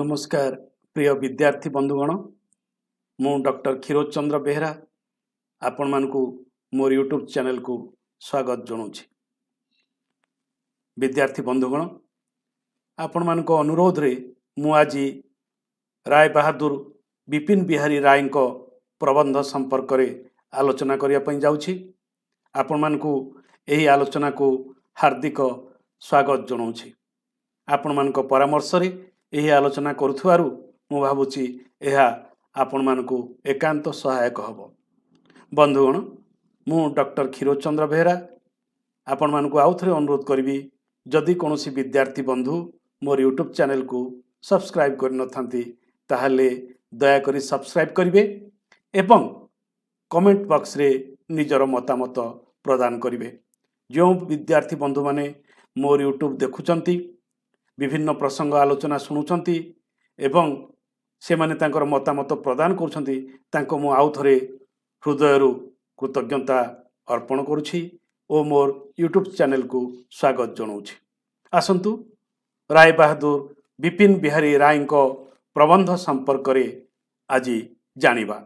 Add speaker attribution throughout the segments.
Speaker 1: ନମସ୍କାର ପ୍ରିୟ ବିଦ୍ୟାର୍ଥୀ ବନ୍ଧୁଗଣ ମୁଁ ଡକ୍ଟର କ୍ଷୀରୋଦ ଚନ୍ଦ୍ର ବେହେରା ଆପଣମାନଙ୍କୁ ମୋର ୟୁଟ୍ୟୁବ୍ ଚ୍ୟାନେଲକୁ ସ୍ୱାଗତ ଜଣାଉଛି ବିଦ୍ୟାର୍ଥୀ ବନ୍ଧୁଗଣ ଆପଣମାନଙ୍କ ଅନୁରୋଧରେ ମୁଁ ଆଜି ରାୟ ବାହାଦୁର ବିପିନ ବିହାରୀ ରାୟଙ୍କ ପ୍ରବନ୍ଧ ସମ୍ପର୍କରେ ଆଲୋଚନା କରିବା ପାଇଁ ଯାଉଛି ଆପଣମାନଙ୍କୁ ଏହି ଆଲୋଚନାକୁ ହାର୍ଦ୍ଦିକ ସ୍ୱାଗତ ଜଣାଉଛି ଆପଣମାନଙ୍କ ପରାମର୍ଶରେ ଏହି ଆଲୋଚନା କରୁଥିବାରୁ ମୁଁ ଭାବୁଛି ଏହା ଆପଣମାନଙ୍କୁ ଏକାନ୍ତ ସହାୟକ ହେବ ବନ୍ଧୁଗଣ ମୁଁ ଡକ୍ଟର କ୍ଷୀରୋଦ ବେହେରା ଆପଣମାନଙ୍କୁ ଆଉଥରେ ଅନୁରୋଧ କରିବି ଯଦି କୌଣସି ବିଦ୍ୟାର୍ଥୀ ବନ୍ଧୁ ମୋ ୟୁଟ୍ୟୁବ୍ ଚ୍ୟାନେଲ୍କୁ ସବସ୍କ୍ରାଇବ୍ କରିନଥାନ୍ତି ତାହେଲେ ଦୟାକରି ସବସ୍କ୍ରାଇବ୍ କରିବେ ଏବଂ କମେଣ୍ଟ ବକ୍ସରେ ନିଜର ମତାମତ ପ୍ରଦାନ କରିବେ ଯେଉଁ ବିଦ୍ୟାର୍ଥୀ ବନ୍ଧୁମାନେ ମୋର ୟୁଟ୍ୟୁବ୍ ଦେଖୁଛନ୍ତି ବିଭିନ୍ନ ପ୍ରସଙ୍ଗ ଆଲୋଚନା ଶୁଣୁଛନ୍ତି ଏବଂ ସେମାନେ ତାଙ୍କର ମତାମତ ପ୍ରଦାନ କରୁଛନ୍ତି ତାଙ୍କୁ ମୁଁ ଆଉ ଥରେ ହୃଦୟରୁ କୃତଜ୍ଞତା ଅର୍ପଣ କରୁଛି ଓ ମୋର ୟୁଟ୍ୟୁବ୍ ଚ୍ୟାନେଲକୁ ସ୍ୱାଗତ ଜଣାଉଛି ଆସନ୍ତୁ ରାୟ ବାହାଦୁର ବିପିନ ବିହାରୀ ରାୟଙ୍କ ପ୍ରବନ୍ଧ ସମ୍ପର୍କରେ ଆଜି ଜାଣିବା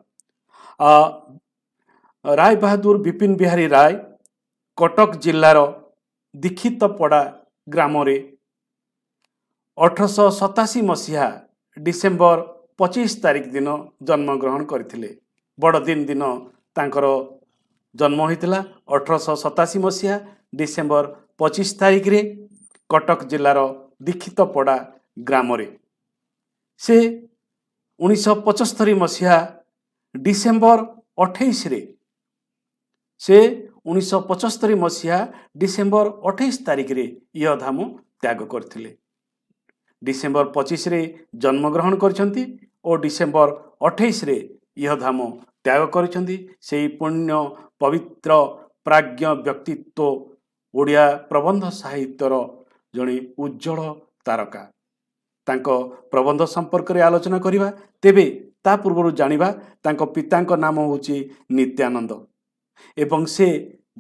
Speaker 1: ରାୟ ବାହାଦୁର ବିପିନ ବିହାରୀ ରାୟ କଟକ ଜିଲ୍ଲାର ଦୀକ୍ଷିତପଡ଼ା ଗ୍ରାମରେ ଅଠରଶହ ସତାଅଶୀ ମସିହା ଡିସେମ୍ବର ପଚିଶ ତାରିଖ ଦିନ ଜନ୍ମଗ୍ରହଣ କରିଥିଲେ ବଡ଼ଦିନ ଦିନ ତାଙ୍କର ଜନ୍ମ ହୋଇଥିଲା ଅଠରଶହ ସତାଅଶୀ ମସିହା ଡିସେମ୍ବର ପଚିଶ ତାରିଖରେ କଟକ ଜିଲ୍ଲାର ଦୀକ୍ଷିତପଡ଼ା ଗ୍ରାମରେ ସେ ଉଣେଇଶହ ପଞ୍ଚସ୍ତରି ମସିହା ଡିସେମ୍ବର ଅଠେଇଶରେ ସେ ଉଣେଇଶହ ପଞ୍ଚସ୍ତରୀ ମସିହା ଡିସେମ୍ବର ଅଠେଇଶ ତାରିଖରେ ଇହଧାମ ତ୍ୟାଗ କରିଥିଲେ ଡିସେମ୍ବର ପଚିଶରେ ଜନ୍ମଗ୍ରହଣ କରିଛନ୍ତି ଓ ଡିସେମ୍ବର ଅଠେଇଶରେ ଇହ ଧାମ ତ୍ୟାଗ କରିଛନ୍ତି ସେହି ପୁଣ୍ୟ ପବିତ୍ର ପ୍ରାଜ୍ଞ ବ୍ୟକ୍ତିତ୍ୱ ଓଡ଼ିଆ ପ୍ରବନ୍ଧ ସାହିତ୍ୟର ଜଣେ ଉଜ୍ଜଳ ତାରକା ତାଙ୍କ ପ୍ରବନ୍ଧ ସମ୍ପର୍କରେ ଆଲୋଚନା କରିବା ତେବେ ତା ପୂର୍ବରୁ ଜାଣିବା ତାଙ୍କ ପିତାଙ୍କ ନାମ ହେଉଛି ନିତ୍ୟାନନ୍ଦ ଏବଂ ସେ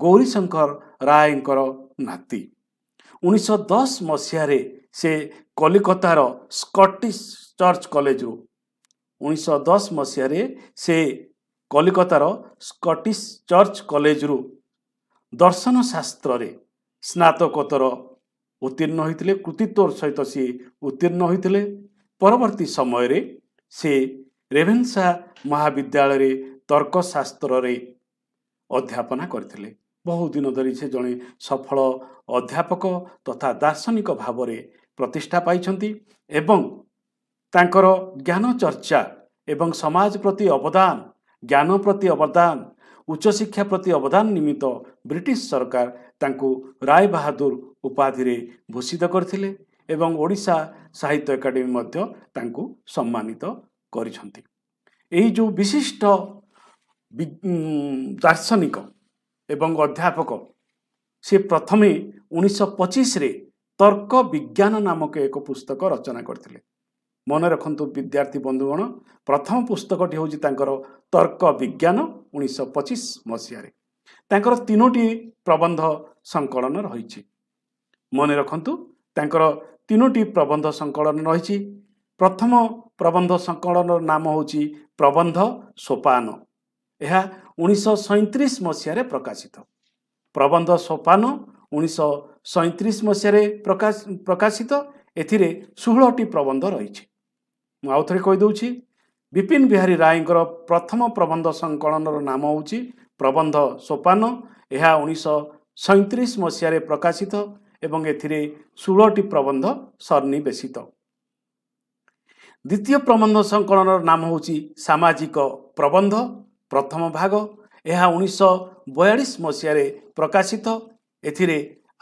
Speaker 1: ଗୌରୀଶଙ୍କର ରାୟଙ୍କର ନାତି ଉଣେଇଶହ ଦଶ ମସିହାରେ ସେ କଲିକତାର ସ୍କଟିଶ ଚର୍ଚ୍ଚ କଲେଜରୁ ଉଣେଇଶହ ଦଶ ମସିହାରେ ସେ କଲିକତାର ସ୍କଟିଶ ଚର୍ଚ୍ଚ କଲେଜରୁ ଦର୍ଶନଶାସ୍ତ୍ରରେ ସ୍ନାତକୋତ୍ତର ଉତ୍ତୀର୍ଣ୍ଣ ହୋଇଥିଲେ କୃତିତ୍ୱ ସହିତ ସେ ଉତ୍ତୀର୍ଣ୍ଣ ହୋଇଥିଲେ ପରବର୍ତ୍ତୀ ସମୟରେ ସେ ରେଭେନ୍ସା ମହାବିଦ୍ୟାଳୟରେ ତର୍କଶାସ୍ତ୍ରରେ ଅଧ୍ୟାପନା କରିଥିଲେ ବହୁ ଦିନ ଧରି ସେ ଜଣେ ସଫଳ ଅଧ୍ୟାପକ ତଥା ଦାର୍ଶନିକ ଭାବରେ ପ୍ରତିଷ୍ଠା ପାଇଛନ୍ତି ଏବଂ ତାଙ୍କର ଜ୍ଞାନ ଚର୍ଚ୍ଚା ଏବଂ ସମାଜ ପ୍ରତି ଅବଦାନ ଜ୍ଞାନ ପ୍ରତି ଅବଦାନ ଉଚ୍ଚଶିକ୍ଷା ପ୍ରତି ଅବଦାନ ନିମିତ୍ତ ବ୍ରିଟିଶ ସରକାର ତାଙ୍କୁ ରାୟ ବାହାଦୁର ଉପାଧିରେ ଭୂଷିତ କରିଥିଲେ ଏବଂ ଓଡ଼ିଶା ସାହିତ୍ୟ ଏକାଡେମୀ ମଧ୍ୟ ତାଙ୍କୁ ସମ୍ମାନିତ କରିଛନ୍ତି ଏହି ଯେଉଁ ବିଶିଷ୍ଟ ଦାର୍ଶନିକ ଏବଂ ଅଧ୍ୟାପକ ସେ ପ୍ରଥମେ ଉଣେଇଶହ ପଚିଶରେ ତର୍କ ବିଜ୍ଞାନ ନାମକ ଏକ ପୁସ୍ତକ ରଚନା କରିଥିଲେ ମନେ ରଖନ୍ତୁ ବିଦ୍ୟାର୍ଥୀ ବନ୍ଧୁଗଣ ପ୍ରଥମ ପୁସ୍ତକଟି ହେଉଛି ତାଙ୍କର ତର୍କ ବିଜ୍ଞାନ ଉଣେଇଶହ ପଚିଶ ମସିହାରେ ତାଙ୍କର ତିନୋଟି ପ୍ରବନ୍ଧ ସଂକଳନ ରହିଛି ମନେ ରଖନ୍ତୁ ତାଙ୍କର ତିନୋଟି ପ୍ରବନ୍ଧ ସଂକଳନ ରହିଛି ପ୍ରଥମ ପ୍ରବନ୍ଧ ସଂକଳନର ନାମ ହେଉଛି ପ୍ରବନ୍ଧ ସୋପାନ ଏହା ଉଣେଇଶହ ସଇଁତିରିଶ ମସିହାରେ ପ୍ରକାଶିତ ପ୍ରବନ୍ଧ ସୋପାନ ଉଣେଇଶହ ସଇଁତିରିଶ ମସିହାରେ ପ୍ରକାଶ ପ୍ରକାଶିତ ଏଥିରେ ଷୋହଳଟି ପ୍ରବନ୍ଧ ରହିଛି ମୁଁ ଆଉ ଥରେ କହିଦେଉଛି ବିପିନ ବିହାରୀ ରାୟଙ୍କର ପ୍ରଥମ ପ୍ରବନ୍ଧ ସଂକଳନର ନାମ ହେଉଛି ପ୍ରବନ୍ଧ ସୋପାନ ଏହା ଉଣେଇଶହ ସଇଁତିରିଶ ମସିହାରେ ପ୍ରକାଶିତ ଏବଂ ଏଥିରେ ଷୋହଳଟି ପ୍ରବନ୍ଧ ସନ୍ନିବେଶିତ ଦ୍ୱିତୀୟ ପ୍ରବନ୍ଧ ସଂକଳନର ନାମ ହେଉଛି ସାମାଜିକ ପ୍ରବନ୍ଧ ପ୍ରଥମ ଭାଗ ଏହା ଉଣେଇଶହ ବୟାଳିଶ ମସିହାରେ ପ୍ରକାଶିତ ଏଥିରେ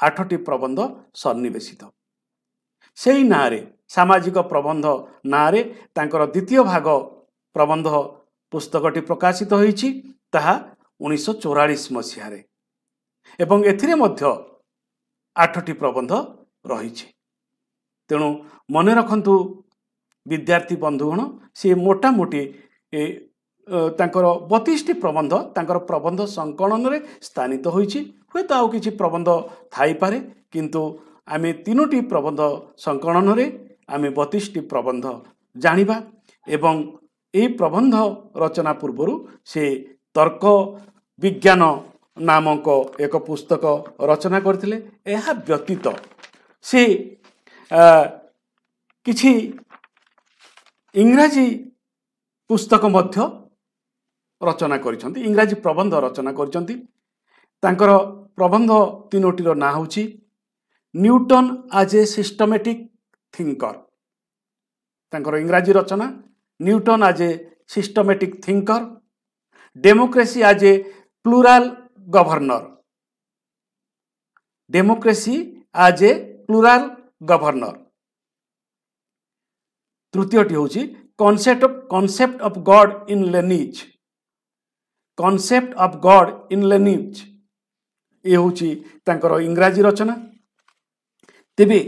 Speaker 1: ଆଠଟି ପ୍ରବନ୍ଧ ସନ୍ନିବେଶିତ ସେହି ନାଁରେ ସାମାଜିକ ପ୍ରବନ୍ଧ ନାଁରେ ତାଙ୍କର ଦ୍ୱିତୀୟ ଭାଗ ପ୍ରବନ୍ଧ ପୁସ୍ତକଟି ପ୍ରକାଶିତ ହୋଇଛି ତାହା ଉଣେଇଶହ ଚଉରାଳିଶ ମସିହାରେ ଏବଂ ଏଥିରେ ମଧ୍ୟ ଆଠଟି ପ୍ରବନ୍ଧ ରହିଛି ତେଣୁ ମନେ ରଖନ୍ତୁ ବିଦ୍ୟାର୍ଥୀ ବନ୍ଧୁଗଣ ସିଏ ମୋଟାମୋଟି ତାଙ୍କର ବତିଶଟି ପ୍ରବନ୍ଧ ତାଙ୍କର ପ୍ରବନ୍ଧ ସଂକଳନରେ ସ୍ଥାନିତ ହୋଇଛି ହୁଏତ ଆଉ କିଛି ପ୍ରବନ୍ଧ ଥାଇପାରେ କିନ୍ତୁ ଆମେ ତିନୋଟି ପ୍ରବନ୍ଧ ସଂକଳନରେ ଆମେ ବତିଶଟି ପ୍ରବନ୍ଧ ଜାଣିବା ଏବଂ ଏହି ପ୍ରବନ୍ଧ ରଚନା ପୂର୍ବରୁ ସେ ତର୍କ ବିଜ୍ଞାନ ନାମକ ଏକ ପୁସ୍ତକ ରଚନା କରିଥିଲେ ଏହା ବ୍ୟତୀତ ସେ କିଛି ଇଂରାଜୀ ପୁସ୍ତକ ମଧ୍ୟ ରଚନା କରିଛନ୍ତି ଇଂରାଜୀ ପ୍ରବନ୍ଧ ରଚନା କରିଛନ୍ତି ତାଙ୍କର ପ୍ରବନ୍ଧ ତିନୋଟିର ନାଁ ହେଉଛି Newton as a systematic thinker ତାଙ୍କର ଇଂରାଜୀ ରଚନା Newton as a systematic thinker democracy as a plural governor democracy as a plural governor ତୃତୀୟଟି ହେଉଛି concept of concept of God in Leibniz concept of God in Leibniz ଏ ହେଉଛି ତାଙ୍କର ଇଂରାଜୀ ରଚନା ତେବେ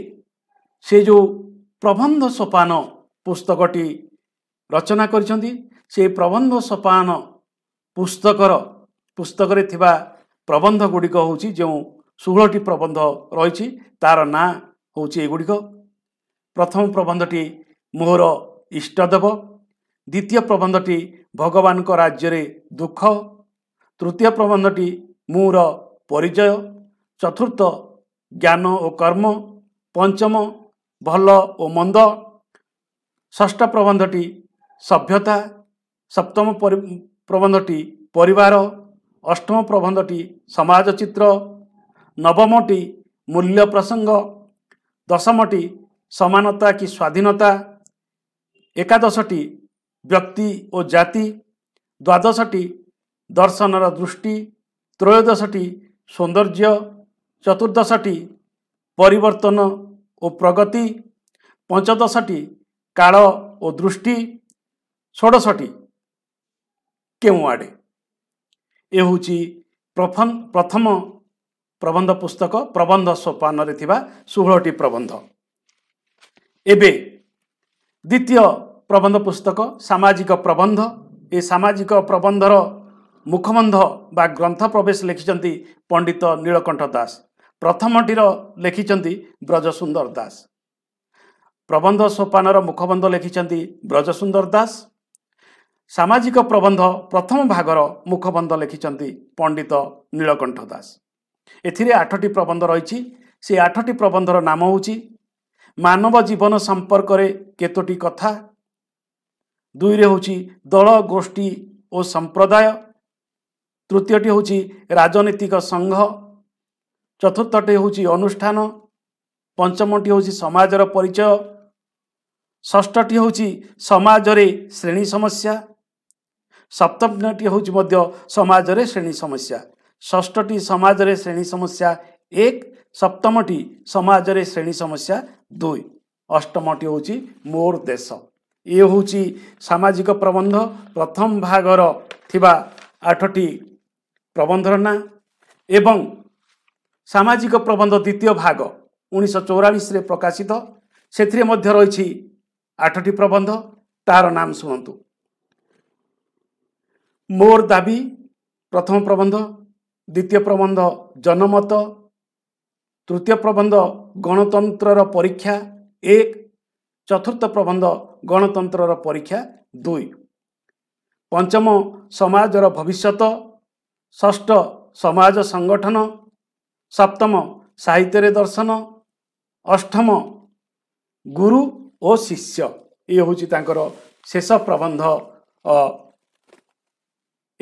Speaker 1: ସେ ଯେଉଁ ପ୍ରବନ୍ଧ ସୋପାନ ପୁସ୍ତକଟି ରଚନା କରିଛନ୍ତି ସେ ପ୍ରବନ୍ଧ ସୋପାନ ପୁସ୍ତକର ପୁସ୍ତକରେ ଥିବା ପ୍ରବନ୍ଧ ଗୁଡ଼ିକ ହେଉଛି ଯେଉଁ ଷୋହଳଟି ପ୍ରବନ୍ଧ ରହିଛି ତା'ର ନାଁ ହେଉଛି ଏଗୁଡ଼ିକ ପ୍ରଥମ ପ୍ରବନ୍ଧଟି ମୋର ଇଷ୍ଟଦେବ ଦ୍ୱିତୀୟ ପ୍ରବନ୍ଧଟି ଭଗବାନଙ୍କ ରାଜ୍ୟରେ ଦୁଃଖ ତୃତୀୟ ପ୍ରବନ୍ଧଟି ମୁଁର ପରିଚୟ ଚତୁର୍ଥ ଜ୍ଞାନ ଓ କର୍ମ ପଞ୍ଚମ ଭଲ ଓ ମନ୍ଦ ଷଷ୍ଠ ପ୍ରବନ୍ଧଟି ସଭ୍ୟତା ସପ୍ତମ ପ୍ରବନ୍ଧଟି ପରିବାର ଅଷ୍ଟମ ପ୍ରବନ୍ଧଟି ସମାଜ ଚିତ୍ର ନବମଟି ମୂଲ୍ୟ ପ୍ରସଙ୍ଗ ଦଶମଟି ସମାନତା କି ସ୍ୱାଧୀନତା ଏକାଦଶଟି ବ୍ୟକ୍ତି ଓ ଜାତି ଦ୍ୱାଦଶଟି ଦର୍ଶନର ଦୃଷ୍ଟି ତ୍ରୟୋଦଶଟି ସୌନ୍ଦର୍ଯ୍ୟ ଚତୁର୍ଦ୍ଦଶଟି ପରିବର୍ତ୍ତନ ଓ ପ୍ରଗତି ପଞ୍ଚଦଶଟି କାଳ ଓ ଦୃଷ୍ଟି ଷୋଡ଼ଶଟି କେଉଁଆଡ଼େ ଏ ହେଉଛି ପ୍ରଥମ ପ୍ରବନ୍ଧ ପୁସ୍ତକ ପ୍ରବନ୍ଧ ସୋପାନରେ ଥିବା ଷୋହଳଟି ପ୍ରବନ୍ଧ ଏବେ ଦ୍ୱିତୀୟ ପ୍ରବନ୍ଧ ପୁସ୍ତକ ସାମାଜିକ ପ୍ରବନ୍ଧ ଏ ସାମାଜିକ ପ୍ରବନ୍ଧର ମୁଖବନ୍ଧ ବା ଗ୍ରନ୍ଥ ପ୍ରବେଶ ଲେଖିଛନ୍ତି ପଣ୍ଡିତ ନୀଳକଣ୍ଠ ଦାସ ପ୍ରଥମଟିର ଲେଖିଛନ୍ତି ବ୍ରଜସୁନ୍ଦର ଦାସ ପ୍ରବନ୍ଧ ସୋପାନର ମୁଖବନ୍ଧ ଲେଖିଛନ୍ତି ବ୍ରଜସୁନ୍ଦର ଦାସ ସାମାଜିକ ପ୍ରବନ୍ଧ ପ୍ରଥମ ଭାଗର ମୁଖବନ୍ଧ ଲେଖିଛନ୍ତି ପଣ୍ଡିତ ନୀଳକଣ୍ଠ ଦାସ ଏଥିରେ ଆଠଟି ପ୍ରବନ୍ଧ ରହିଛି ସେ ଆଠଟି ପ୍ରବନ୍ଧର ନାମ ହେଉଛି ମାନବ ଜୀବନ ସମ୍ପର୍କରେ କେତୋଟି କଥା ଦୁଇରେ ହେଉଛି ଦଳ ଗୋଷ୍ଠୀ ଓ ସମ୍ପ୍ରଦାୟ ତୃତୀୟଟି ହେଉଛି ରାଜନୈତିକ ସଂଘ ଚତୁର୍ଥଟି ହେଉଛି ଅନୁଷ୍ଠାନ ପଞ୍ଚମଟି ହେଉଛି ସମାଜର ପରିଚୟ ଷଷ୍ଠଟି ହେଉଛି ସମାଜରେ ଶ୍ରେଣୀ ସମସ୍ୟା ସପ୍ତମଟି ହେଉଛି ମଧ୍ୟ ସମାଜରେ ଶ୍ରେଣୀ ସମସ୍ୟା ଷଷ୍ଠଟି ସମାଜରେ ଶ୍ରେଣୀ ସମସ୍ୟା ଏକ ସପ୍ତମଟି ସମାଜରେ ଶ୍ରେଣୀ ସମସ୍ୟା ଦୁଇ ଅଷ୍ଟମଟି ହେଉଛି ମୋର ଦେଶ ଇଏ ହେଉଛି ସାମାଜିକ ପ୍ରବନ୍ଧ ପ୍ରଥମ ଭାଗର ଥିବା ଆଠଟି ପ୍ରବନ୍ଧର ନାଁ ଏବଂ ସାମାଜିକ ପ୍ରବନ୍ଧ ଦ୍ୱିତୀୟ ଭାଗ ଉଣେଇଶହ ଚଉରାଳିଶରେ ପ୍ରକାଶିତ ସେଥିରେ ମଧ୍ୟ ରହିଛି ଆଠଟି ପ୍ରବନ୍ଧ ତାହାର ନାମ ଶୁଣନ୍ତୁ ମୋର ଦାବି ପ୍ରଥମ ପ୍ରବନ୍ଧ ଦ୍ୱିତୀୟ ପ୍ରବନ୍ଧ ଜନମତ ତୃତୀୟ ପ୍ରବନ୍ଧ ଗଣତନ୍ତ୍ରର ପରୀକ୍ଷା ଏକ ଚତୁର୍ଥ ପ୍ରବନ୍ଧ ଗଣତନ୍ତ୍ରର ପରୀକ୍ଷା ଦୁଇ ପଞ୍ଚମ ସମାଜର ଭବିଷ୍ୟତ ଷଷ୍ଠ ସମାଜ ସଂଗଠନ ସପ୍ତମ ସାହିତ୍ୟରେ ଦର୍ଶନ ଅଷ୍ଟମ ଗୁରୁ ଓ ଶିଷ୍ୟ ଇଏ ହେଉଛି ତାଙ୍କର ଶେଷ ପ୍ରବନ୍ଧ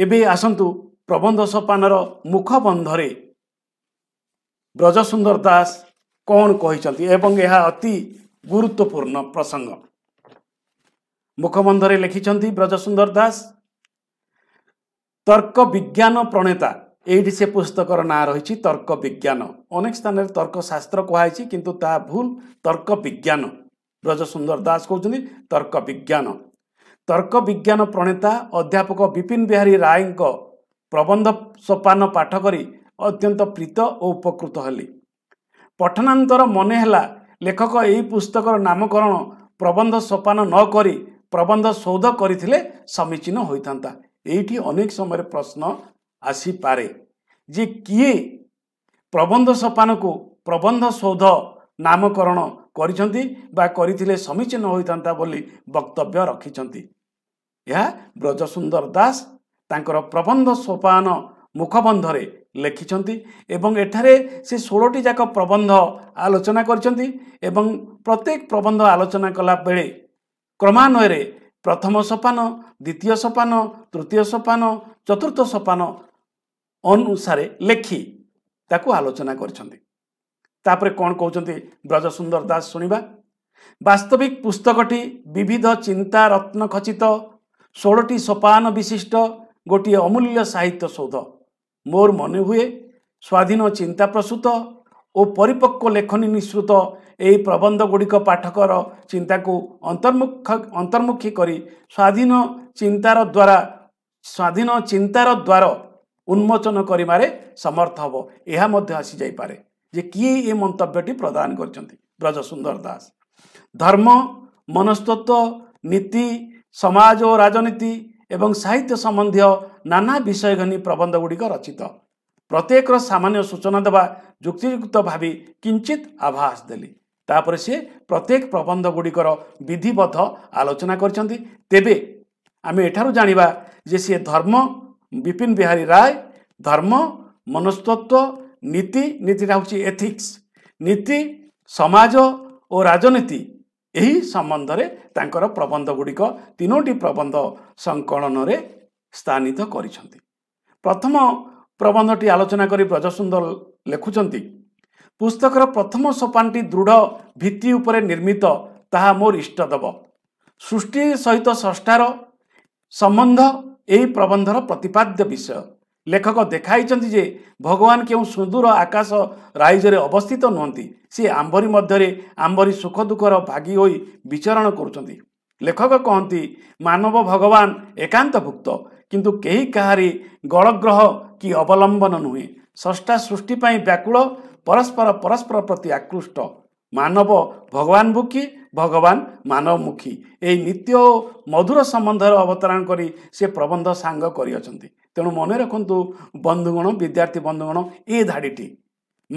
Speaker 1: ଏବେ ଆସନ୍ତୁ ପ୍ରବନ୍ଧ ସୋପାନର ମୁଖବନ୍ଧରେ ବ୍ରଜସୁନ୍ଦର ଦାସ କ'ଣ କହିଛନ୍ତି ଏବଂ ଏହା ଅତି ଗୁରୁତ୍ୱପୂର୍ଣ୍ଣ ପ୍ରସଙ୍ଗ ମୁଖବନ୍ଧରେ ଲେଖିଛନ୍ତି ବ୍ରଜ ସୁନ୍ଦର ଦାସ ତର୍କ ବିଜ୍ଞାନ ପ୍ରଣେତା ଏଇଠି ସେ ପୁସ୍ତକର ନାଁ ରହିଛି ତର୍କ ବିଜ୍ଞାନ ଅନେକ ସ୍ଥାନରେ ତର୍କଶାସ୍ତ୍ର କୁହାହେଇଛି କିନ୍ତୁ ତାହା ଭୁଲ ତର୍କ ବିଜ୍ଞାନ ବ୍ରଜ ସୁନ୍ଦର ଦାସ କହୁଛନ୍ତି ତର୍କ ବିଜ୍ଞାନ ତର୍କ ବିଜ୍ଞାନ ପ୍ରଣେତା ଅଧ୍ୟାପକ ବିପିନ ବିହାରୀ ରାୟଙ୍କ ପ୍ରବନ୍ଧ ସୋପାନ ପାଠ କରି ଅତ୍ୟନ୍ତ ପ୍ରୀତ ଓ ଉପକୃତ ହେଲି ପଠନାନ୍ତର ମନେ ହେଲା ଲେଖକ ଏହି ପୁସ୍ତକର ନାମକରଣ ପ୍ରବନ୍ଧ ସୋପାନ ନ କରି ପ୍ରବନ୍ଧ ସୌଧ କରିଥିଲେ ସମୀଚୀନ ହୋଇଥାନ୍ତା ଏଇଠି ଅନେକ ସମୟରେ ପ୍ରଶ୍ନ ଆସିପାରେ ଯେ କିଏ ପ୍ରବନ୍ଧ ସୋପାନକୁ ପ୍ରବନ୍ଧ ସୌଧ ନାମକରଣ କରିଛନ୍ତି ବା କରିଥିଲେ ସମୀଚୀନ ହୋଇଥାନ୍ତା ବୋଲି ବକ୍ତବ୍ୟ ରଖିଛନ୍ତି ଏହା ବ୍ରଜସୁନ୍ଦର ଦାସ ତାଙ୍କର ପ୍ରବନ୍ଧ ସୋପାନ ମୁଖବନ୍ଧରେ ଲେଖିଛନ୍ତି ଏବଂ ଏଠାରେ ସେ ଷୋହଳଟି ଯାକ ପ୍ରବନ୍ଧ ଆଲୋଚନା କରିଛନ୍ତି ଏବଂ ପ୍ରତ୍ୟେକ ପ୍ରବନ୍ଧ ଆଲୋଚନା କଲାବେଳେ କ୍ରମାନ୍ୱୟରେ ପ୍ରଥମ ସୋପାନ ଦ୍ୱିତୀୟ ସୋପାନ ତୃତୀୟ ସୋପାନ ଚତୁର୍ଥ ସୋପାନ ଅନୁସାରେ ଲେଖି ତାକୁ ଆଲୋଚନା କରିଛନ୍ତି ତାପରେ କ'ଣ କହୁଛନ୍ତି ବ୍ରଜ ସୁନ୍ଦର ଦାସ ଶୁଣିବା ବାସ୍ତବିକ ପୁସ୍ତକଟି ବିବିଧ ଚିନ୍ତା ରତ୍ନ ଖଚିତ ଷୋହଳଟି ସୋପାନ ବିଶିଷ୍ଟ ଗୋଟିଏ ଅମୂଲ୍ୟ ସାହିତ୍ୟ ସୌଧ ମୋର ମନେ ହୁଏ ସ୍ୱାଧୀନ ଚିନ୍ତା ପ୍ରସୂତ ଓ ପରିପକ୍ୱ ଲେଖନୀ ନିଃସୃତ ଏହି ପ୍ରବନ୍ଧ ଗୁଡ଼ିକ ପାଠକର ଚିନ୍ତାକୁ ଅନ୍ତର୍ମୁଖ ଅନ୍ତର୍ମୁଖୀ କରି ସ୍ୱାଧୀନ ଚିନ୍ତାର ଦ୍ୱାରା ସ୍ୱାଧୀନ ଚିନ୍ତାର ଦ୍ୱାର ଉନ୍ମୋଚନ କରିବାରେ ସମର୍ଥ ହେବ ଏହା ମଧ୍ୟ ଆସିଯାଇପାରେ ଯେ କିଏ ଏ ମନ୍ତବ୍ୟଟି ପ୍ରଦାନ କରିଛନ୍ତି ବ୍ରଜ ସୁନ୍ଦର ଦାସ ଧର୍ମ ମନସ୍ତତ୍ଵ ନୀତି ସମାଜ ଓ ରାଜନୀତି ଏବଂ ସାହିତ୍ୟ ସମ୍ବନ୍ଧୀୟ ନାନା ବିଷୟ ଘନି ଗୁଡ଼ିକ ରଚିତ ପ୍ରତ୍ୟେକର ସାମାନ୍ୟ ସୂଚନା ଦେବା ଯୁକ୍ତିଯୁକ୍ତ ଭାବି କିଞ୍ଚିତ୍ ଆଭାସ ଦେଲି ତାପରେ ସିଏ ପ୍ରତ୍ୟେକ ପ୍ରବନ୍ଧ ଗୁଡ଼ିକର ବିଧିବଦ୍ଧ ଆଲୋଚନା କରିଛନ୍ତି ତେବେ ଆମେ ଏଠାରୁ ଜାଣିବା ଯେ ସିଏ ଧର୍ମ ବିପିନ ବିହାରୀ ରାୟ ଧର୍ମ ମନସ୍ତତ୍ଵ ନୀତି ନୀତିଟା ହେଉଛି ଏଥିକ୍ସ ନୀତି ସମାଜ ଓ ରାଜନୀତି ଏହି ସମ୍ବନ୍ଧରେ ତାଙ୍କର ପ୍ରବନ୍ଧ ଗୁଡ଼ିକ ତିନୋଟି ପ୍ରବନ୍ଧ ସଂକଳନରେ ସ୍ଥାନିତ କରିଛନ୍ତି ପ୍ରଥମ ପ୍ରବନ୍ଧଟି ଆଲୋଚନା କରି ବ୍ରଜସୁନ୍ଦର ଲେଖୁଛନ୍ତି ପୁସ୍ତକର ପ୍ରଥମ ସୋପାନଟି ଦୃଢ଼ ଭିତ୍ତି ଉପରେ ନିର୍ମିତ ତାହା ମୋର ଇଷ୍ଟଦେବ ସୃଷ୍ଟି ସହିତ ସ୍ରଷ୍ଟାର ସମ୍ବନ୍ଧ ଏହି ପ୍ରବନ୍ଧର ପ୍ରତିପାଦ୍ୟ ବିଷୟ ଲେଖକ ଦେଖାଇଛନ୍ତି ଯେ ଭଗବାନ କେଉଁ ସୁଦୂର ଆକାଶ ରାଇଜରେ ଅବସ୍ଥିତ ନୁହନ୍ତି ସେ ଆମ୍ଭରି ମଧ୍ୟରେ ଆମ୍ବରି ସୁଖ ଦୁଃଖର ଭାଗି ହୋଇ ବିଚରଣ କରୁଛନ୍ତି ଲେଖକ କହନ୍ତି ମାନବ ଭଗବାନ ଏକାନ୍ତଭୁକ୍ତ କିନ୍ତୁ କେହି କାହାରି ଗଳଗ୍ରହ କି ଅବଲମ୍ବନ ନୁହେଁ ଷଷ୍ଠା ସୃଷ୍ଟି ପାଇଁ ବ୍ୟାକୁଳ ପରସ୍ପର ପରସ୍ପର ପ୍ରତି ଆକୃଷ୍ଟ ମାନବ ଭଗବାନ ମୁଖୀ ଭଗବାନ ମାନବମୁଖୀ ଏହି ନିତ୍ୟ ଓ ମଧୁର ସମ୍ବନ୍ଧର ଅବତରଣ କରି ସେ ପ୍ରବନ୍ଧ ସାଙ୍ଗ କରିଅଛନ୍ତି ତେଣୁ ମନେ ରଖନ୍ତୁ ବନ୍ଧୁଗଣ ବିଦ୍ୟାର୍ଥୀ ବନ୍ଧୁଗଣ ଏ ଧାଡ଼ିଟି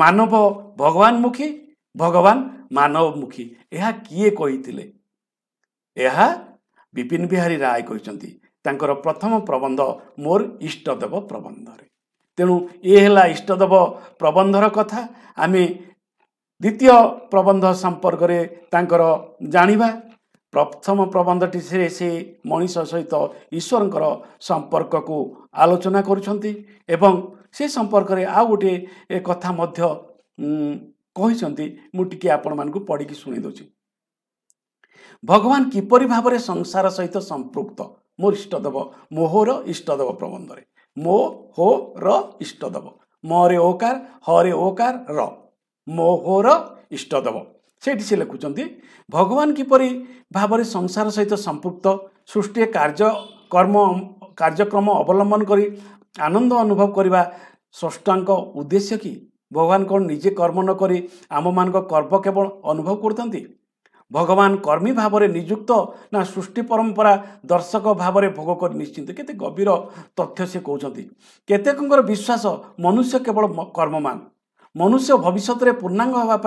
Speaker 1: ମାନବ ଭଗବାନ ମୁଖୀ ଭଗବାନ ମାନବମୁଖୀ ଏହା କିଏ କହିଥିଲେ ଏହା ବିପିନ ବିହାରୀ ରାୟ କହିଛନ୍ତି ତାଙ୍କର ପ୍ରଥମ ପ୍ରବନ୍ଧ ମୋର ଇଷ୍ଟଦେବ ପ୍ରବନ୍ଧରେ ତେଣୁ ଏ ହେଲା ଇଷ୍ଟଦେବ ପ୍ରବନ୍ଧର କଥା ଆମେ ଦ୍ୱିତୀୟ ପ୍ରବନ୍ଧ ସମ୍ପର୍କରେ ତାଙ୍କର ଜାଣିବା ପ୍ରଥମ ପ୍ରବନ୍ଧଟି ସେ ସେ ମଣିଷ ସହିତ ଈଶ୍ୱରଙ୍କର ସମ୍ପର୍କକୁ ଆଲୋଚନା କରୁଛନ୍ତି ଏବଂ ସେ ସମ୍ପର୍କରେ ଆଉ ଗୋଟିଏ ଏ କଥା ମଧ୍ୟ କହିଛନ୍ତି ମୁଁ ଟିକିଏ ଆପଣମାନଙ୍କୁ ପଢ଼ିକି ଶୁଣି ଦେଉଛି ଭଗବାନ କିପରି ଭାବରେ ସଂସାର ସହିତ ସମ୍ପୃକ୍ତ ମୋର ଇଷ୍ଟ ଇଷ୍ଟଦେବ ମୋହର ଦେବ ପ୍ରବନ୍ଧରେ ମୋ ହୋ ର ଇଷ୍ଟଦେବ ମରେ ଓକାର ହରେ ଓକାର ର ମୋ ହୋ ର ଦେବ ସେଇଠି ସେ ଲେଖୁଛନ୍ତି ଭଗବାନ କିପରି ଭାବରେ ସଂସାର ସହିତ ସମ୍ପୃକ୍ତ ସୃଷ୍ଟି କର୍ମ କାର୍ଯ୍ୟକ୍ରମ ଅବଲମ୍ବନ କରି ଆନନ୍ଦ ଅନୁଭବ କରିବା ଷଷ୍ଠାଙ୍କ ଉଦ୍ଦେଶ୍ୟ କି ଭଗବାନ କ'ଣ ନିଜେ କର୍ମ ନ କରି ଆମମାନଙ୍କ କର୍ବ କେବଳ ଅନୁଭବ କରୁଛନ୍ତି ভগবান কর্মী ভাবে নিযুক্ত না সৃষ্টি পরম্পরা দর্শক ভাবে ভোগ করে নিশ্চিন্ত কেতে গভীর তথ্য সে কৌঁতি কেতেকর বিশ্বাস মনুষ্য কেবল কর্মমান মনুষ্য ভবিষ্যতের পূর্ণাঙ্গ হওয়া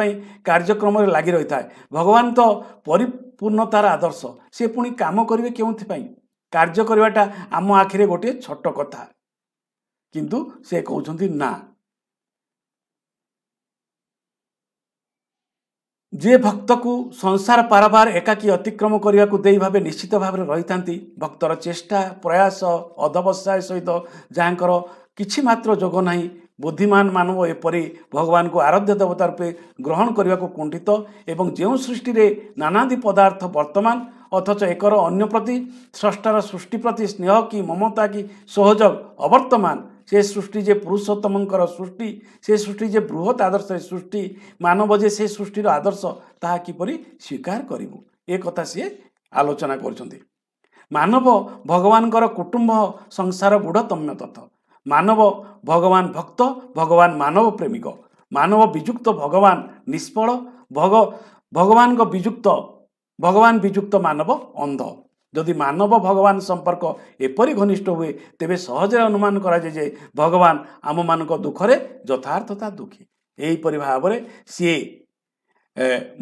Speaker 1: কার্যক্রমে লাগি রয়েছে ভগবান তো পরিপূর্ণতার আদর্শ সে পুঁ কাম করবে কেউপাই কার্য করাটা আম আখিরে গোটিয়ে ছোট কথা কিন্তু সে কৌঁচ না ଯିଏ ଭକ୍ତକୁ ସଂସାର ପାରବାର ଏକାକୀ ଅତିକ୍ରମ କରିବାକୁ ଦେଇ ଭାବେ ନିଶ୍ଚିତ ଭାବରେ ରହିଥାନ୍ତି ଭକ୍ତର ଚେଷ୍ଟା ପ୍ରୟାସ ଅଧବସାୟ ସହିତ ଯାହାଙ୍କର କିଛି ମାତ୍ର ଯୋଗ ନାହିଁ ବୁଦ୍ଧିମାନ ମାନବ ଏପରି ଭଗବାନଙ୍କୁ ଆରାଧ୍ୟ ଦେବତା ରୂପେ ଗ୍ରହଣ କରିବାକୁ କୁଣ୍ଠିତ ଏବଂ ଯେଉଁ ସୃଷ୍ଟିରେ ନାନାଦି ପଦାର୍ଥ ବର୍ତ୍ତମାନ ଅଥଚ ଏକର ଅନ୍ୟ ପ୍ରତି ସ୍ରଷ୍ଟାର ସୃଷ୍ଟି ପ୍ରତି ସ୍ନେହ କି ମମତା କି ସହଯୋଗ ଅବର୍ତ୍ତମାନ ସେ ସୃଷ୍ଟି ଯେ ପୁରୁଷୋତ୍ତମଙ୍କର ସୃଷ୍ଟି ସେ ସୃଷ୍ଟି ଯେ ବୃହତ୍ ଆଦର୍ଶ ସୃଷ୍ଟି ମାନବ ଯେ ସେ ସୃଷ୍ଟିର ଆଦର୍ଶ ତାହା କିପରି ସ୍ୱୀକାର କରିବୁ ଏ କଥା ସିଏ ଆଲୋଚନା କରୁଛନ୍ତି ମାନବ ଭଗବାନଙ୍କର କୁଟୁମ୍ବ ସଂସାର ବୁଢ଼ତମ୍ୟ ତଥ ମାନବ ଭଗବାନ ଭକ୍ତ ଭଗବାନ ମାନବ ପ୍ରେମିକ ମାନବ ବିଯୁକ୍ତ ଭଗବାନ ନିଷ୍ଫଳ ଭଗ ଭଗବାନଙ୍କ ବିଯୁକ୍ତ ଭଗବାନ ବିଯୁକ୍ତ ମାନବ ଅନ୍ଧ ଯଦି ମାନବ ଭଗବାନ ସମ୍ପର୍କ ଏପରି ଘନିଷ୍ଠ ହୁଏ ତେବେ ସହଜରେ ଅନୁମାନ କରାଯାଏ ଯେ ଭଗବାନ ଆମମାନଙ୍କ ଦୁଃଖରେ ଯଥାର୍ଥତା ଦୁଃଖୀ ଏହିପରି ଭାବରେ ସିଏ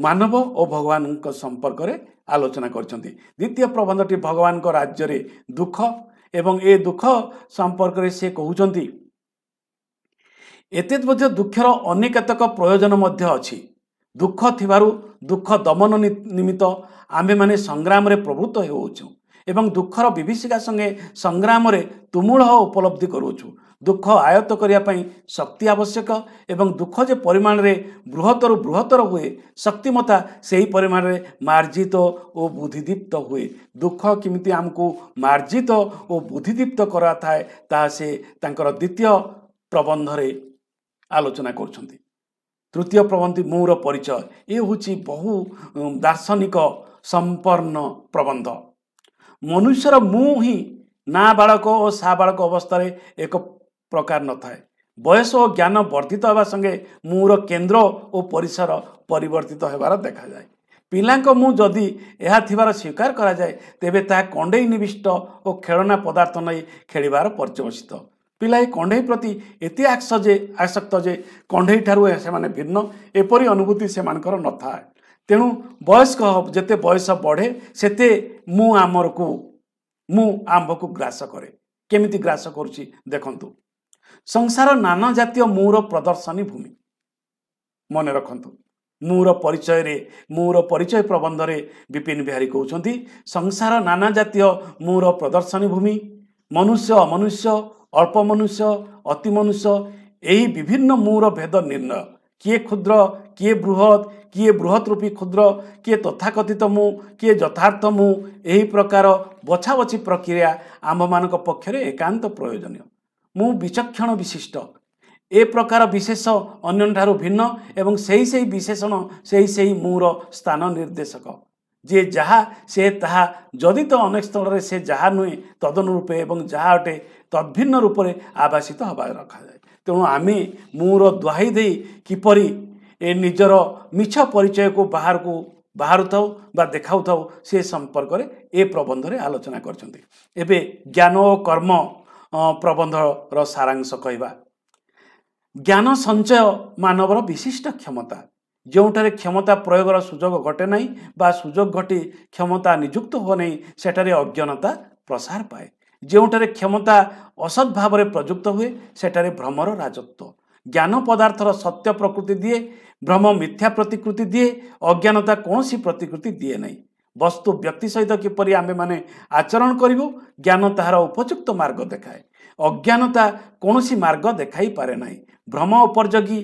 Speaker 1: ମାନବ ଓ ଭଗବାନଙ୍କ ସମ୍ପର୍କରେ ଆଲୋଚନା କରିଛନ୍ତି ଦ୍ୱିତୀୟ ପ୍ରବନ୍ଧଟି ଭଗବାନଙ୍କ ରାଜ୍ୟରେ ଦୁଃଖ ଏବଂ ଏ ଦୁଃଖ ସମ୍ପର୍କରେ ସେ କହୁଛନ୍ତି ଏତେ ମଧ୍ୟ ଦୁଃଖର ଅନେକ କେତେକ ପ୍ରୟୋଜନ ମଧ୍ୟ ଅଛି ଦୁଃଖ ଥିବାରୁ ଦୁଃଖ ଦମନ ନିମିତ୍ତ ଆମ୍ଭେମାନେ ସଂଗ୍ରାମରେ ପ୍ରଭୃତ ହେଉଛୁ ଏବଂ ଦୁଃଖର ବିଭୀଷିକା ସଙ୍ଗେ ସଂଗ୍ରାମରେ ତୁମୂଳ ଉପଲବ୍ଧି କରୁଛୁ ଦୁଃଖ ଆୟତ୍ତ କରିବା ପାଇଁ ଶକ୍ତି ଆବଶ୍ୟକ ଏବଂ ଦୁଃଖ ଯେ ପରିମାଣରେ ବୃହତ୍ତରୁ ବୃହତ୍ତର ହୁଏ ଶକ୍ତିମତା ସେହି ପରିମାଣରେ ମାର୍ଜିତ ଓ ବୁଦ୍ଧିଦୀପ୍ତ ହୁଏ ଦୁଃଖ କେମିତି ଆମକୁ ମାର୍ଜିତ ଓ ବୁଦ୍ଧିଦୀପ୍ତ କରାଥାଏ ତାହା ସେ ତାଙ୍କର ଦ୍ୱିତୀୟ ପ୍ରବନ୍ଧରେ ଆଲୋଚନା କରୁଛନ୍ତି ତୃତୀୟ ପ୍ରବନ୍ଧ ମୁଁର ପରିଚୟ ଏ ହେଉଛି ବହୁ ଦାର୍ଶନିକ ସମ୍ପନ୍ନ ପ୍ରବନ୍ଧ ମନୁଷ୍ୟର ମୁଁ ହିଁ ନାବାଳକ ଓ ସା ବାଳକ ଅବସ୍ଥାରେ ଏକ ପ୍ରକାର ନଥାଏ ବୟସ ଓ ଜ୍ଞାନ ବର୍ଦ୍ଧିତ ହେବା ସଙ୍ଗେ ମୁଁର କେନ୍ଦ୍ର ଓ ପରିସର ପରିବର୍ତ୍ତିତ ହେବାର ଦେଖାଯାଏ ପିଲାଙ୍କ ମୁଁ ଯଦି ଏହା ଥିବାର ସ୍ୱୀକାର କରାଯାଏ ତେବେ ତାହା କଣ୍ଢେଇ ନିବିଷ୍ଟ ଓ ଖେଳନା ପଦାର୍ଥ ନେଇ ଖେଳିବାର ପର୍ଯ୍ୟବସିତ ପିଲା ଏ କଣ୍ଢେଇ ପ୍ରତି ଏତେ ଆକ୍ସ ଯେ ଆସକ୍ତ ଯେ କଣ୍ଢେଇଠାରୁ ସେମାନେ ଭିନ୍ନ ଏପରି ଅନୁଭୂତି ସେମାନଙ୍କର ନଥାଏ ତେଣୁ ବୟସ୍କ ଯେତେ ବୟସ ବଢ଼େ ସେତେ ମୁଁ ଆମରକୁ ମୁଁ ଆମ୍ଭକୁ ଗ୍ରାସ କରେ କେମିତି ଗ୍ରାସ କରୁଛି ଦେଖନ୍ତୁ ସଂସାର ନାନା ଜାତୀୟ ମୁଁର ପ୍ରଦର୍ଶନୀ ଭୂମି ମନେ ରଖନ୍ତୁ ମୁଁର ପରିଚୟରେ ମୁଁର ପରିଚୟ ପ୍ରବନ୍ଧରେ ବିପିନ ବିହାରୀ କହୁଛନ୍ତି ସଂସାର ନାନା ଜାତୀୟ ମୁଁର ପ୍ରଦର୍ଶନୀ ଭୂମି ମନୁଷ୍ୟ ଅମନୁଷ୍ୟ ଅଳ୍ପ ମନୁଷ୍ୟ ଅତି ମନୁଷ୍ୟ ଏହି ବିଭିନ୍ନ ମୁଁର ଭେଦ ନିର୍ଣ୍ଣୟ କିଏ କ୍ଷୁଦ୍ର କିଏ ବୃହତ୍ କିଏ ବୃହତ୍ ରୂପୀ କ୍ଷୁଦ୍ର କିଏ ତଥାକଥିତ ମୁଁ କିଏ ଯଥାର୍ଥ ମୁଁ ଏହି ପ୍ରକାର ବଛାବଛି ପ୍ରକ୍ରିୟା ଆମ୍ଭମାନଙ୍କ ପକ୍ଷରେ ଏକାନ୍ତ ପ୍ରୟୋଜନୀୟ ମୁଁ ବିଚକ୍ଷଣ ବିଶିଷ୍ଟ ଏ ପ୍ରକାର ବିଶେଷ ଅନ୍ୟଠାରୁ ଭିନ୍ନ ଏବଂ ସେହି ସେହି ବିଶେଷଣ ସେହି ସେହି ମୁଁର ସ୍ଥାନ ନିର୍ଦ୍ଦେଶକ ଯିଏ ଯାହା ସେ ତାହା ଯଦି ତ ଅନେକ ସ୍ଥଳରେ ସେ ଯାହା ନୁହେଁ ତଦନୁରୂପେ ଏବଂ ଯାହା ଅଟେ ତଦ୍ଭିନ୍ନ ରୂପରେ ଆବାସିତ ହେବା ରଖାଯାଏ ତେଣୁ ଆମେ ମୁଁର ଦୁହାଇ ଦେଇ କିପରି ଏ ନିଜର ମିଛ ପରିଚୟକୁ ବାହାରକୁ ବାହାରୁଥାଉ ବା ଦେଖାଉଥାଉ ସେ ସମ୍ପର୍କରେ ଏ ପ୍ରବନ୍ଧରେ ଆଲୋଚନା କରିଛନ୍ତି ଏବେ ଜ୍ଞାନ ଓ କର୍ମ ପ୍ରବନ୍ଧର ସାରାଂଶ କହିବା ଜ୍ଞାନ ସଞ୍ଚୟ ମାନବର ବିଶିଷ୍ଟ କ୍ଷମତା ଯେଉଁଠାରେ କ୍ଷମତା ପ୍ରୟୋଗର ସୁଯୋଗ ଘଟେ ନାହିଁ ବା ସୁଯୋଗ ଘଟି କ୍ଷମତା ନିଯୁକ୍ତ ହୁଏ ନାହିଁ ସେଠାରେ ଅଜ୍ଞାନତା ପ୍ରସାର ପାଏ ଯେଉଁଠାରେ କ୍ଷମତା ଅସତ୍ ଭାବରେ ପ୍ରଯୁକ୍ତ ହୁଏ ସେଠାରେ ଭ୍ରମର ରାଜତ୍ଵ ଜ୍ଞାନ ପଦାର୍ଥର ସତ୍ୟ ପ୍ରକୃତି ଦିଏ ଭ୍ରମ ମିଥ୍ୟା ପ୍ରତିକୃତି ଦିଏ ଅଜ୍ଞାନତା କୌଣସି ପ୍ରତିକୃତି ଦିଏ ନାହିଁ ବସ୍ତୁ ବ୍ୟକ୍ତି ସହିତ କିପରି ଆମେମାନେ ଆଚରଣ କରିବୁ ଜ୍ଞାନ ତାହାର ଉପଯୁକ୍ତ ମାର୍ଗ ଦେଖାଏ ଅଜ୍ଞାନତା କୌଣସି ମାର୍ଗ ଦେଖାଇପାରେ ନାହିଁ ଭ୍ରମ ଉପଯୋଗୀ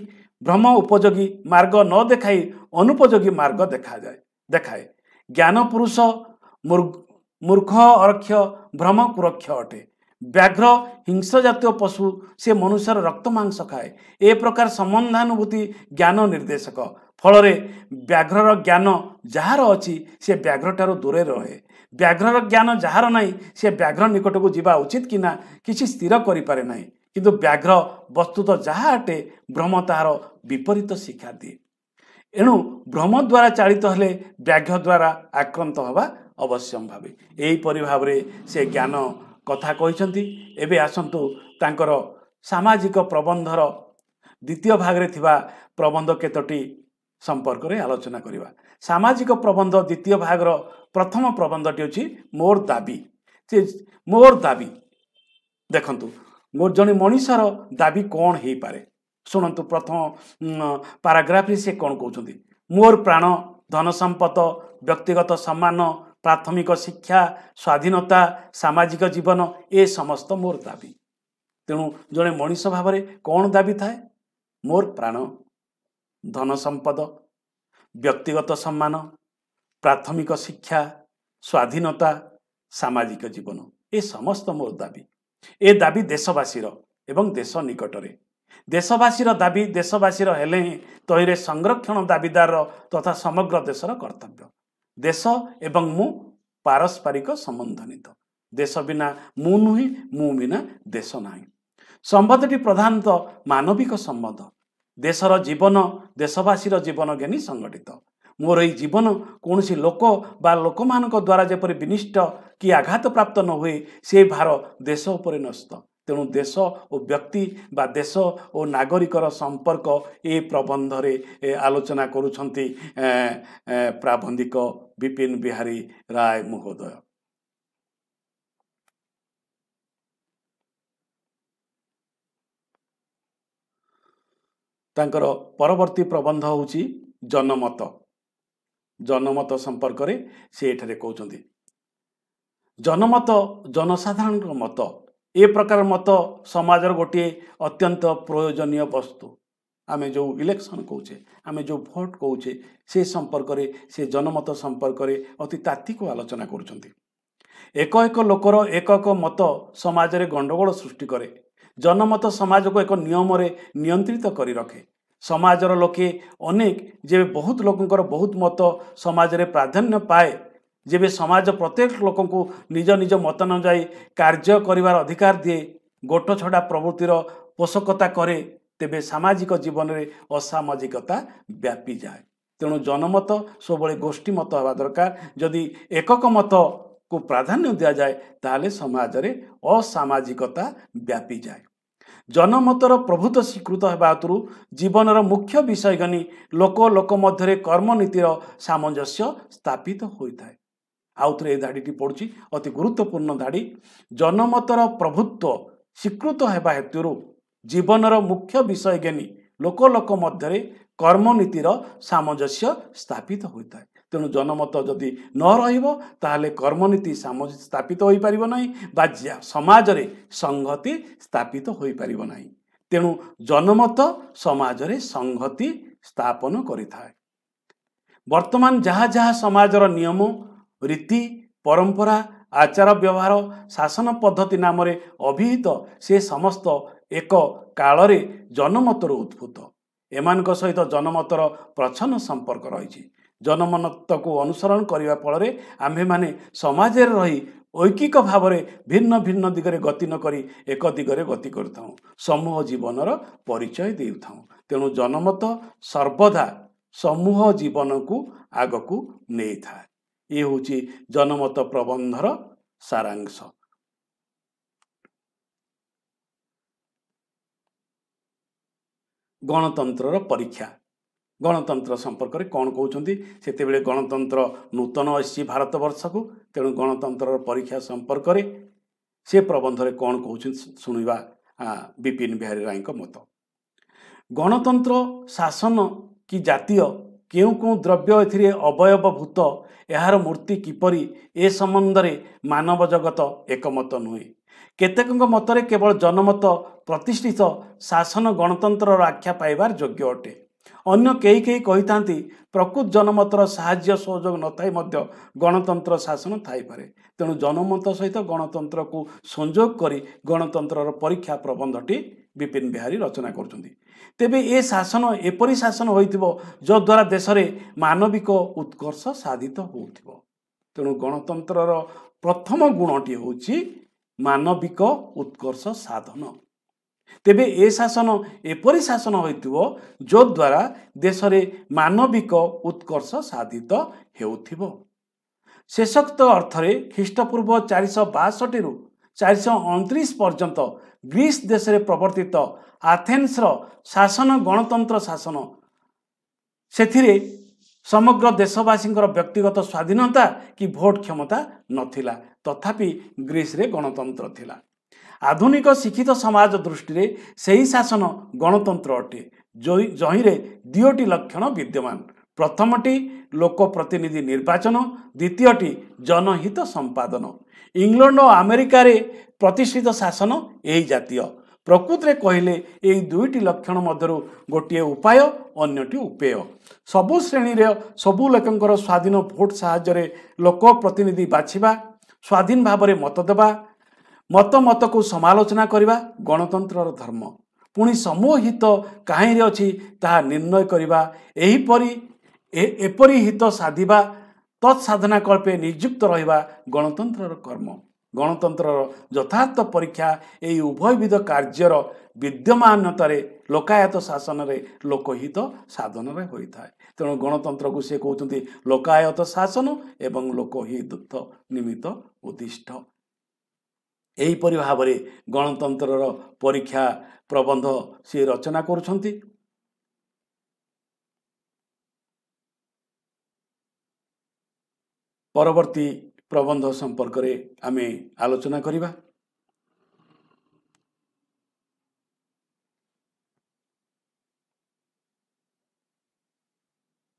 Speaker 1: ଭ୍ରମ ଉପଯୋଗୀ ମାର୍ଗ ନ ଦେଖାଇ ଅନୁପଯୋଗୀ ମାର୍ଗ ଦେଖାଯାଏ ଦେଖାଏ ଜ୍ଞାନ ପୁରୁଷ ମୂର୍ଖ ଅରକ୍ଷ ଭ୍ରମକୁରକ୍ଷ ଅଟେ ବ୍ୟାଘ୍ର ହିଂସ୍ର ଜାତୀୟ ପଶୁ ସେ ମନୁଷ୍ୟର ରକ୍ତ ମାଂସ ଖାଏ ଏ ପ୍ରକାର ସମ୍ବନ୍ଧାନୁଭୂତି ଜ୍ଞାନ ନିର୍ଦ୍ଦେଶକ ଫଳରେ ବ୍ୟାଘ୍ରର ଜ୍ଞାନ ଯାହାର ଅଛି ସେ ବ୍ୟାଘ୍ରଠାରୁ ଦୂରରେ ରହେ ବ୍ୟାଘ୍ରର ଜ୍ଞାନ ଯାହାର ନାହିଁ ସେ ବ୍ୟାଘ୍ର ନିକଟକୁ ଯିବା ଉଚିତ କି ନା କିଛି ସ୍ଥିର କରିପାରେ ନାହିଁ କିନ୍ତୁ ବ୍ୟାଘ୍ର ବସ୍ତୁତଃ ଯାହା ଅଟେ ଭ୍ରମ ତାହାର ବିପରୀତ ଶିକ୍ଷା ଦିଏ ଏଣୁ ଭ୍ରମ ଦ୍ୱାରା ଚାଳିତ ହେଲେ ବ୍ୟାଘ୍ର ଦ୍ୱାରା ଆକ୍ରାନ୍ତ ହେବା ଅବଶ୍ୟମ ଭାବେ ଏହିପରି ଭାବରେ ସେ ଜ୍ଞାନ କଥା କହିଛନ୍ତି ଏବେ ଆସନ୍ତୁ ତାଙ୍କର ସାମାଜିକ ପ୍ରବନ୍ଧର ଦ୍ୱିତୀୟ ଭାଗରେ ଥିବା ପ୍ରବନ୍ଧ କେତୋଟି ସମ୍ପର୍କରେ ଆଲୋଚନା କରିବା ସାମାଜିକ ପ୍ରବନ୍ଧ ଦ୍ୱିତୀୟ ଭାଗର ପ୍ରଥମ ପ୍ରବନ୍ଧଟି ହେଉଛି ମୋର ଦାବି ସେ ମୋର ଦାବି ଦେଖନ୍ତୁ ମୋର ଜଣେ ମଣିଷର ଦାବି କ'ଣ ହେଇପାରେ ଶୁଣନ୍ତୁ ପ୍ରଥମ ପାରାଗ୍ରାଫରେ ସେ କ'ଣ କହୁଛନ୍ତି ମୋର ପ୍ରାଣ ଧନ ସମ୍ପଦ ବ୍ୟକ୍ତିଗତ ସମ୍ମାନ ପ୍ରାଥମିକ ଶିକ୍ଷା ସ୍ୱାଧୀନତା ସାମାଜିକ ଜୀବନ ଏ ସମସ୍ତ ମୋର ଦାବି ତେଣୁ ଜଣେ ମଣିଷ ଭାବରେ କ'ଣ ଦାବି ଥାଏ ମୋର ପ୍ରାଣ ଧନ ସମ୍ପଦ ବ୍ୟକ୍ତିଗତ ସମ୍ମାନ ପ୍ରାଥମିକ ଶିକ୍ଷା ସ୍ୱାଧୀନତା ସାମାଜିକ ଜୀବନ ଏ ସମସ୍ତ ମୋର ଦାବି ଏ ଦାବି ଦେଶବାସୀର ଏବଂ ଦେଶ ନିକଟରେ ଦେଶବାସୀର ଦାବି ଦେଶବାସୀର ହେଲେ ହିଁ ତହିଁରେ ସଂରକ୍ଷଣ ଦାବିଦାରର ତଥା ସମଗ୍ର ଦେଶର କର୍ତ୍ତବ୍ୟ ଦେଶ ଏବଂ ମୁଁ ପାରସ୍ପରିକ ସମ୍ବନ୍ଧନିତ ଦେଶ ବିନା ମୁଁ ନୁହେଁ ମୁଁ ବିନା ଦେଶ ନାହିଁ ସମ୍ବନ୍ଧଟି ପ୍ରଧାନତଃ ମାନବିକ ସମ୍ବନ୍ଧ ଦେଶର ଜୀବନ ଦେଶବାସୀର ଜୀବନ ଜ୍ଞାନୀ ସଂଗଠିତ ମୋର ଏହି ଜୀବନ କୌଣସି ଲୋକ ବା ଲୋକମାନଙ୍କ ଦ୍ୱାରା ଯେପରି ବିନିଷ୍ଟ କି ଆଘାତ ପ୍ରାପ୍ତ ନ ହୁଏ ସେ ଭାର ଦେଶ ଉପରେ ନଷ୍ଟ ତେଣୁ ଦେଶ ଓ ବ୍ୟକ୍ତି ବା ଦେଶ ଓ ନାଗରିକର ସମ୍ପର୍କ ଏ ପ୍ରବନ୍ଧରେ ଆଲୋଚନା କରୁଛନ୍ତି ପ୍ରାବନ୍ଧିକ ବିପିନ ବିହାରୀ ରାୟ ମହୋଦୟ ତାଙ୍କର ପରବର୍ତ୍ତୀ ପ୍ରବନ୍ଧ ହେଉଛି ଜନମତ ଜନମତ ସମ୍ପର୍କରେ ସେ ଏଠାରେ କହୁଛନ୍ତି ଜନମତ ଜନସାଧାରଣଙ୍କ ମତ ଏ ପ୍ରକାର ମତ ସମାଜର ଗୋଟିଏ ଅତ୍ୟନ୍ତ ପ୍ରୟୋଜନୀୟ ବସ୍ତୁ ଆମେ ଯେଉଁ ଇଲେକ୍ସନ୍ କହୁଛେ ଆମେ ଯେଉଁ ଭୋଟ କହୁଛେ ସେ ସମ୍ପର୍କରେ ସେ ଜନମତ ସମ୍ପର୍କରେ ଅତି ତାତ୍ତ୍ୱିକ ଆଲୋଚନା କରୁଛନ୍ତି ଏକ ଏକ ଲୋକର ଏକ ଏକ ମତ ସମାଜରେ ଗଣ୍ଡଗୋଳ ସୃଷ୍ଟି କରେ ଜନମତ ସମାଜକୁ ଏକ ନିୟମରେ ନିୟନ୍ତ୍ରିତ କରି ରଖେ ସମାଜର ଲୋକେ ଅନେକ ଯେ ବହୁତ ଲୋକଙ୍କର ବହୁତ ମତ ସମାଜରେ ପ୍ରାଧାନ୍ୟ ପାଏ ଯେବେ ସମାଜ ପ୍ରତ୍ୟେକ ଲୋକଙ୍କୁ ନିଜ ନିଜ ମତାନୁଯାୟୀ କାର୍ଯ୍ୟ କରିବାର ଅଧିକାର ଦିଏ ଗୋଟ ଛଡ଼ା ପ୍ରବୃତ୍ତିର ପୋଷକତା କରେ ତେବେ ସାମାଜିକ ଜୀବନରେ ଅସାମାଜିକତା ବ୍ୟାପିଯାଏ ତେଣୁ ଜନମତ ସବୁବେଳେ ଗୋଷ୍ଠୀ ମତ ହେବା ଦରକାର ଯଦି ଏକକ ମତକୁ ପ୍ରାଧାନ୍ୟ ଦିଆଯାଏ ତାହେଲେ ସମାଜରେ ଅସାମାଜିକତା ବ୍ୟାପିଯାଏ ଜନମତର ପ୍ରଭୂତ ସ୍ୱୀକୃତ ହେବା ହେତୁରୁ ଜୀବନର ମୁଖ୍ୟ ବିଷୟ ଗଣି ଲୋକ ଲୋକ ମଧ୍ୟରେ କର୍ମନୀତିର ସାମଞ୍ଜସ୍ୟ ସ୍ଥାପିତ ହୋଇଥାଏ ଆଉ ଥରେ ଏ ଧାଡ଼ିଟି ପଡ଼ୁଛି ଅତି ଗୁରୁତ୍ୱପୂର୍ଣ୍ଣ ଧାଡ଼ି ଜନମତର ପ୍ରଭୁତ୍ୱ ସ୍ୱୀକୃତ ହେବା ହେତୁରୁ ଜୀବନର ମୁଖ୍ୟ ବିଷୟ ଜ୍ଞାନୀ ଲୋକ ଲୋକ ମଧ୍ୟରେ କର୍ମନୀତିର ସାମଞ୍ଜସ୍ୟ ସ୍ଥାପିତ ହୋଇଥାଏ ତେଣୁ ଜନମତ ଯଦି ନ ରହିବ ତାହେଲେ କର୍ମନୀତି ସ୍ଥାପିତ ହୋଇପାରିବ ନାହିଁ ବା ସମାଜରେ ସଂହତି ସ୍ଥାପିତ ହୋଇପାରିବ ନାହିଁ ତେଣୁ ଜନମତ ସମାଜରେ ସଂହତି ସ୍ଥାପନ କରିଥାଏ ବର୍ତ୍ତମାନ ଯାହା ଯାହା ସମାଜର ନିୟମ ରୀତି ପରମ୍ପରା ଆଚାର ବ୍ୟବହାର ଶାସନ ପଦ୍ଧତି ନାମରେ ଅଭିହିତ ସେ ସମସ୍ତ ଏକ କାଳରେ ଜନମତରୁ ଉଦ୍ଭୁତ ଏମାନଙ୍କ ସହିତ ଜନମତର ପ୍ରଚ୍ଛନ୍ନ ସମ୍ପର୍କ ରହିଛି ଜନମତକୁ ଅନୁସରଣ କରିବା ଫଳରେ ଆମ୍ଭେମାନେ ସମାଜରେ ରହି ଐକିକ ଭାବରେ ଭିନ୍ନ ଭିନ୍ନ ଦିଗରେ ଗତି ନ କରି ଏକ ଦିଗରେ ଗତି କରିଥାଉ ସମୂହ ଜୀବନର ପରିଚୟ ଦେଉଥାଉ ତେଣୁ ଜନମତ ସର୍ବଦା ସମୂହ ଜୀବନକୁ ଆଗକୁ ନେଇଥାଏ ଇଏ ହେଉଛି ଜନମତ ପ୍ରବନ୍ଧର ସାରାଂଶ ଗଣତନ୍ତ୍ରର ପରୀକ୍ଷା ଗଣତନ୍ତ୍ର ସମ୍ପର୍କରେ କ'ଣ କହୁଛନ୍ତି ସେତେବେଳେ ଗଣତନ୍ତ୍ର ନୂତନ ଆସିଛି ଭାରତ ବର୍ଷକୁ ତେଣୁ ଗଣତନ୍ତ୍ରର ପରୀକ୍ଷା ସମ୍ପର୍କରେ ସେ ପ୍ରବନ୍ଧରେ କ'ଣ କହୁଛନ୍ତି ଶୁଣିବା ବିପିନ ବିହାରୀ ରାୟଙ୍କ ମତ ଗଣତନ୍ତ୍ର ଶାସନ କି ଜାତୀୟ କେଉଁ କେଉଁ ଦ୍ରବ୍ୟ ଏଥିରେ ଅବୟବଭୂତ ଏହାର ମୂର୍ତ୍ତି କିପରି ଏ ସମ୍ବନ୍ଧରେ ମାନବ ଜଗତ ଏକମତ ନୁହେଁ କେତେକଙ୍କ ମତରେ କେବଳ ଜନମତ ପ୍ରତିଷ୍ଠିତ ଶାସନ ଗଣତନ୍ତ୍ରର ଆଖ୍ୟା ପାଇବାର ଯୋଗ୍ୟ ଅଟେ ଅନ୍ୟ କେହି କେହି କହିଥାନ୍ତି ପ୍ରକୃତ ଜନମତର ସାହାଯ୍ୟ ସହଯୋଗ ନଥାଇ ମଧ୍ୟ ଗଣତନ୍ତ୍ର ଶାସନ ଥାଇପାରେ ତେଣୁ ଜନମତ ସହିତ ଗଣତନ୍ତ୍ରକୁ ସଂଯୋଗ କରି ଗଣତନ୍ତ୍ରର ପରୀକ୍ଷା ପ୍ରବନ୍ଧଟି ବିପିନ ବିହାରୀ ରଚନା କରୁଛନ୍ତି ତେବେ ଏ ଶାସନ ଏପରି ଶାସନ ହୋଇଥିବ ଯଦ୍ୱାରା ଦେଶରେ ମାନବିକ ଉତ୍କର୍ଷ ସାଧିତ ହେଉଥିବ ତେଣୁ ଗଣତନ୍ତ୍ରର ପ୍ରଥମ ଗୁଣଟି ହେଉଛି ମାନବିକ ଉତ୍କର୍ଷ ସାଧନ ତେବେ ଏ ଶାସନ ଏପରି ଶାସନ ହୋଇଥିବ ଯଦ୍ୱାରା ଦେଶରେ ମାନବିକ ଉତ୍କର୍ଷ ସାଧିତ ହେଉଥିବ ଶେଷକ୍ତ ଅର୍ଥରେ ଖ୍ରୀଷ୍ଟପୂର୍ବ ଚାରିଶହ ବାଷଠିରୁ ଚାରିଶହ ଅଣତିରିଶ ପର୍ଯ୍ୟନ୍ତ ଗ୍ରୀସ୍ ଦେଶରେ ପ୍ରବର୍ତ୍ତିତ ଆଥେନ୍ସର ଶାସନ ଗଣତନ୍ତ୍ର ଶାସନ ସେଥିରେ ସମଗ୍ର ଦେଶବାସୀଙ୍କର ବ୍ୟକ୍ତିଗତ ସ୍ୱାଧୀନତା କି ଭୋଟ୍ କ୍ଷମତା ନଥିଲା ତଥାପି ଗ୍ରୀସ୍ରେ ଗଣତନ୍ତ୍ର ଥିଲା ଆଧୁନିକ ଶିକ୍ଷିତ ସମାଜ ଦୃଷ୍ଟିରେ ସେହି ଶାସନ ଗଣତନ୍ତ୍ର ଅଟେ ଜହିଁରେ ଦୁଇଟି ଲକ୍ଷଣ ବିଦ୍ୟମାନ ପ୍ରଥମଟି ଲୋକପ୍ରତିନିଧି ନିର୍ବାଚନ ଦ୍ୱିତୀୟଟି ଜନହିତ ସମ୍ପାଦନ ଇଂଲଣ୍ଡ ଓ ଆମେରିକାରେ ପ୍ରତିଷ୍ଠିତ ଶାସନ ଏହି ଜାତୀୟ ପ୍ରକୃତିରେ କହିଲେ ଏହି ଦୁଇଟି ଲକ୍ଷଣ ମଧ୍ୟରୁ ଗୋଟିଏ ଉପାୟ ଅନ୍ୟଟି ଉପେୟ ସବୁ ଶ୍ରେଣୀରେ ସବୁ ଲୋକଙ୍କର ସ୍ୱାଧୀନ ଭୋଟ୍ ସାହାଯ୍ୟରେ ଲୋକପ୍ରତିନିଧି ବାଛିବା ସ୍ୱାଧୀନ ଭାବରେ ମତ ଦେବା ମତମତକୁ ସମାଲୋଚନା କରିବା ଗଣତନ୍ତ୍ରର ଧର୍ମ ପୁଣି ସମୂହ ହିତ କାହିଁରେ ଅଛି ତାହା ନିର୍ଣ୍ଣୟ କରିବା ଏହିପରି ଏପରି ହିତ ସାଧିବା ତତ୍ସାଧନା କଳ୍ପେ ନିଯୁକ୍ତ ରହିବା ଗଣତନ୍ତ୍ରର କର୍ମ ଗଣତନ୍ତ୍ରର ଯଥାର୍ଥ ପରୀକ୍ଷା ଏହି ଉଭୟବିଧ କାର୍ଯ୍ୟର ବିଦ୍ୟମାନତାରେ ଲୋକାୟତ ଶାସନରେ ଲୋକହିତ ସାଧନରେ ହୋଇଥାଏ ତେଣୁ ଗଣତନ୍ତ୍ରକୁ ସେ କହୁଛନ୍ତି ଲୋକାୟତ ଶାସନ ଏବଂ ଲୋକହିତ ନିମିତ୍ତ ଉଦ୍ଦିଷ୍ଟ ଏହିପରି ଭାବରେ ଗଣତନ୍ତ୍ରର ପରୀକ୍ଷା ପ୍ରବନ୍ଧ ସେ ରଚନା କରୁଛନ୍ତି ପରବର୍ତ୍ତୀ ପ୍ରବନ୍ଧ ସମ୍ପର୍କରେ ଆମେ ଆଲୋଚନା କରିବା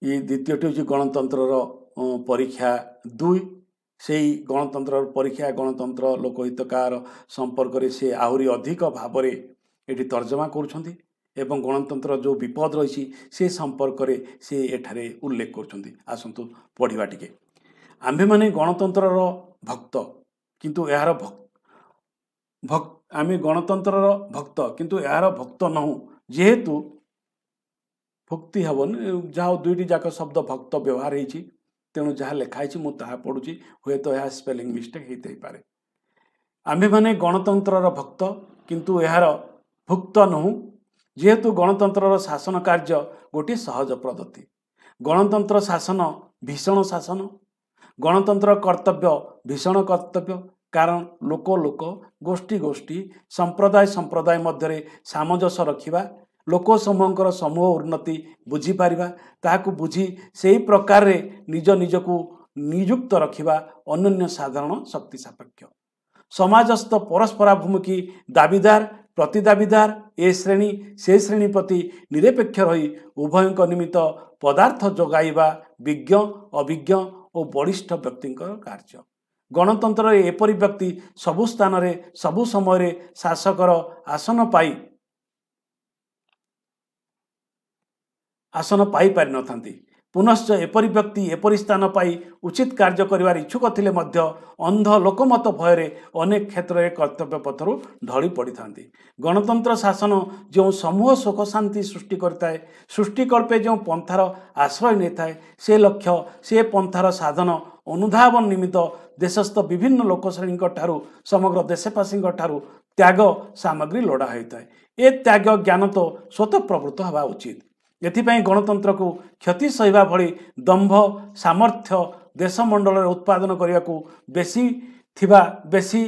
Speaker 1: ଇ ଦ୍ୱିତୀୟଟି ହେଉଛି ଗଣତନ୍ତ୍ରର ପରୀକ୍ଷା ଦୁଇ ସେହି ଗଣତନ୍ତ୍ରର ପରୀକ୍ଷା ଗଣତନ୍ତ୍ର ଲୋକହିତକାର ସମ୍ପର୍କରେ ସେ ଆହୁରି ଅଧିକ ଭାବରେ ଏଠି ତର୍ଜମା କରୁଛନ୍ତି ଏବଂ ଗଣତନ୍ତ୍ର ଯେଉଁ ବିପଦ ରହିଛି ସେ ସମ୍ପର୍କରେ ସେ ଏଠାରେ ଉଲ୍ଲେଖ କରୁଛନ୍ତି ଆସନ୍ତୁ ପଢ଼ିବା ଟିକେ ଆମ୍ଭେମାନେ ଗଣତନ୍ତ୍ରର ଭକ୍ତ କିନ୍ତୁ ଏହାର ଆମେ ଗଣତନ୍ତ୍ରର ଭକ୍ତ କିନ୍ତୁ ଏହାର ଭକ୍ତ ନହୁଁ ଯେହେତୁ ଭକ୍ତି ହେବନି ଯାହା ଦୁଇଟି ଯାକ ଶବ୍ଦ ଭକ୍ତ ବ୍ୟବହାର ହେଇଛି ତେଣୁ ଯାହା ଲେଖା ହେଇଛି ମୁଁ ତାହା ପଢ଼ୁଛି ହୁଏତ ଏହା ସ୍ପେଲିଂ ମିଷ୍ଟେକ୍ ହେଇଥାଇପାରେ ଆମ୍ଭେମାନେ ଗଣତନ୍ତ୍ରର ଭକ୍ତ କିନ୍ତୁ ଏହାର ଭୁକ୍ତ ନୁହଁ ଯେହେତୁ ଗଣତନ୍ତ୍ରର ଶାସନ କାର୍ଯ୍ୟ ଗୋଟିଏ ସହଜ ପ୍ରଦତି ଗଣତନ୍ତ୍ର ଶାସନ ଭୀଷଣ ଶାସନ ଗଣତନ୍ତ୍ର କର୍ତ୍ତବ୍ୟ ଭୀଷଣ କର୍ତ୍ତବ୍ୟ କାରଣ ଲୋକ ଲୋକ ଗୋଷ୍ଠୀ ଗୋଷ୍ଠୀ ସମ୍ପ୍ରଦାୟ ସମ୍ପ୍ରଦାୟ ମଧ୍ୟରେ ସାମଞ୍ଜସ୍ୟ ରଖିବା ଲୋକ ସମୂହଙ୍କର ସମୂହ ଉନ୍ନତି ବୁଝିପାରିବା ତାହାକୁ ବୁଝି ସେହି ପ୍ରକାରରେ ନିଜ ନିଜକୁ ନିଯୁକ୍ତ ରଖିବା ଅନନ୍ୟ ସାଧାରଣ ଶକ୍ତି ସାପେକ୍ଷ ସମାଜସ୍ଥ ପରସ୍ପରାଭିମୁଖୀ ଦାବିଦାର ପ୍ରତିଦାବିଦାର ଏ ଶ୍ରେଣୀ ସେ ଶ୍ରେଣୀ ପ୍ରତି ନିରପେକ୍ଷ ରହି ଉଭୟଙ୍କ ନିମିତ୍ତ ପଦାର୍ଥ ଯୋଗାଇବା ବିଜ୍ଞ ଅଭିଜ୍ଞ ଓ ବଳିଷ୍ଠ ବ୍ୟକ୍ତିଙ୍କ କାର୍ଯ୍ୟ ଗଣତନ୍ତ୍ରର ଏପରି ବ୍ୟକ୍ତି ସବୁ ସ୍ଥାନରେ ସବୁ ସମୟରେ ଶାସକର ଆସନ ପାଇ ଆସନ ପାଇପାରିନଥାନ୍ତି ପୁନଶ୍ଚ ଏପରି ବ୍ୟକ୍ତି ଏପରି ସ୍ଥାନ ପାଇ ଉଚିତ କାର୍ଯ୍ୟ କରିବାର ଇଚ୍ଛୁକ ଥିଲେ ମଧ୍ୟ ଅନ୍ଧ ଲୋକମତ ଭୟରେ ଅନେକ କ୍ଷେତ୍ରରେ କର୍ତ୍ତବ୍ୟ ପଥରୁ ଢଳି ପଡ଼ିଥାନ୍ତି ଗଣତନ୍ତ୍ର ଶାସନ ଯେଉଁ ସମୂହ ସୁଖ ଶାନ୍ତି ସୃଷ୍ଟି କରିଥାଏ ସୃଷ୍ଟିକଳ୍ପେ ଯେଉଁ ପନ୍ଥାର ଆଶ୍ରୟ ନେଇଥାଏ ସେ ଲକ୍ଷ୍ୟ ସେ ପନ୍ଥାର ସାଧନ ଅନୁଧାବନ ନିମିତ୍ତ ଦେଶସ୍ଥ ବିଭିନ୍ନ ଲୋକ ଶ୍ରେଣୀଙ୍କ ଠାରୁ ସମଗ୍ର ଦେଶବାସୀଙ୍କ ଠାରୁ ତ୍ୟାଗ ସାମଗ୍ରୀ ଲୋଡ଼ା ହୋଇଥାଏ ଏ ତ୍ୟାଗ ଜ୍ଞାନ ତ ସ୍ୱତଃ ପ୍ରବୃତ୍ତ ହେବା ଉଚିତ ଏଥିପାଇଁ ଗଣତନ୍ତ୍ରକୁ କ୍ଷତି ସହିବା ଭଳି ଦମ୍ଭ ସାମର୍ଥ୍ୟ ଦେଶ ମଣ୍ଡଳରେ ଉତ୍ପାଦନ କରିବାକୁ ବେଶୀ ଥିବା ବେଶୀ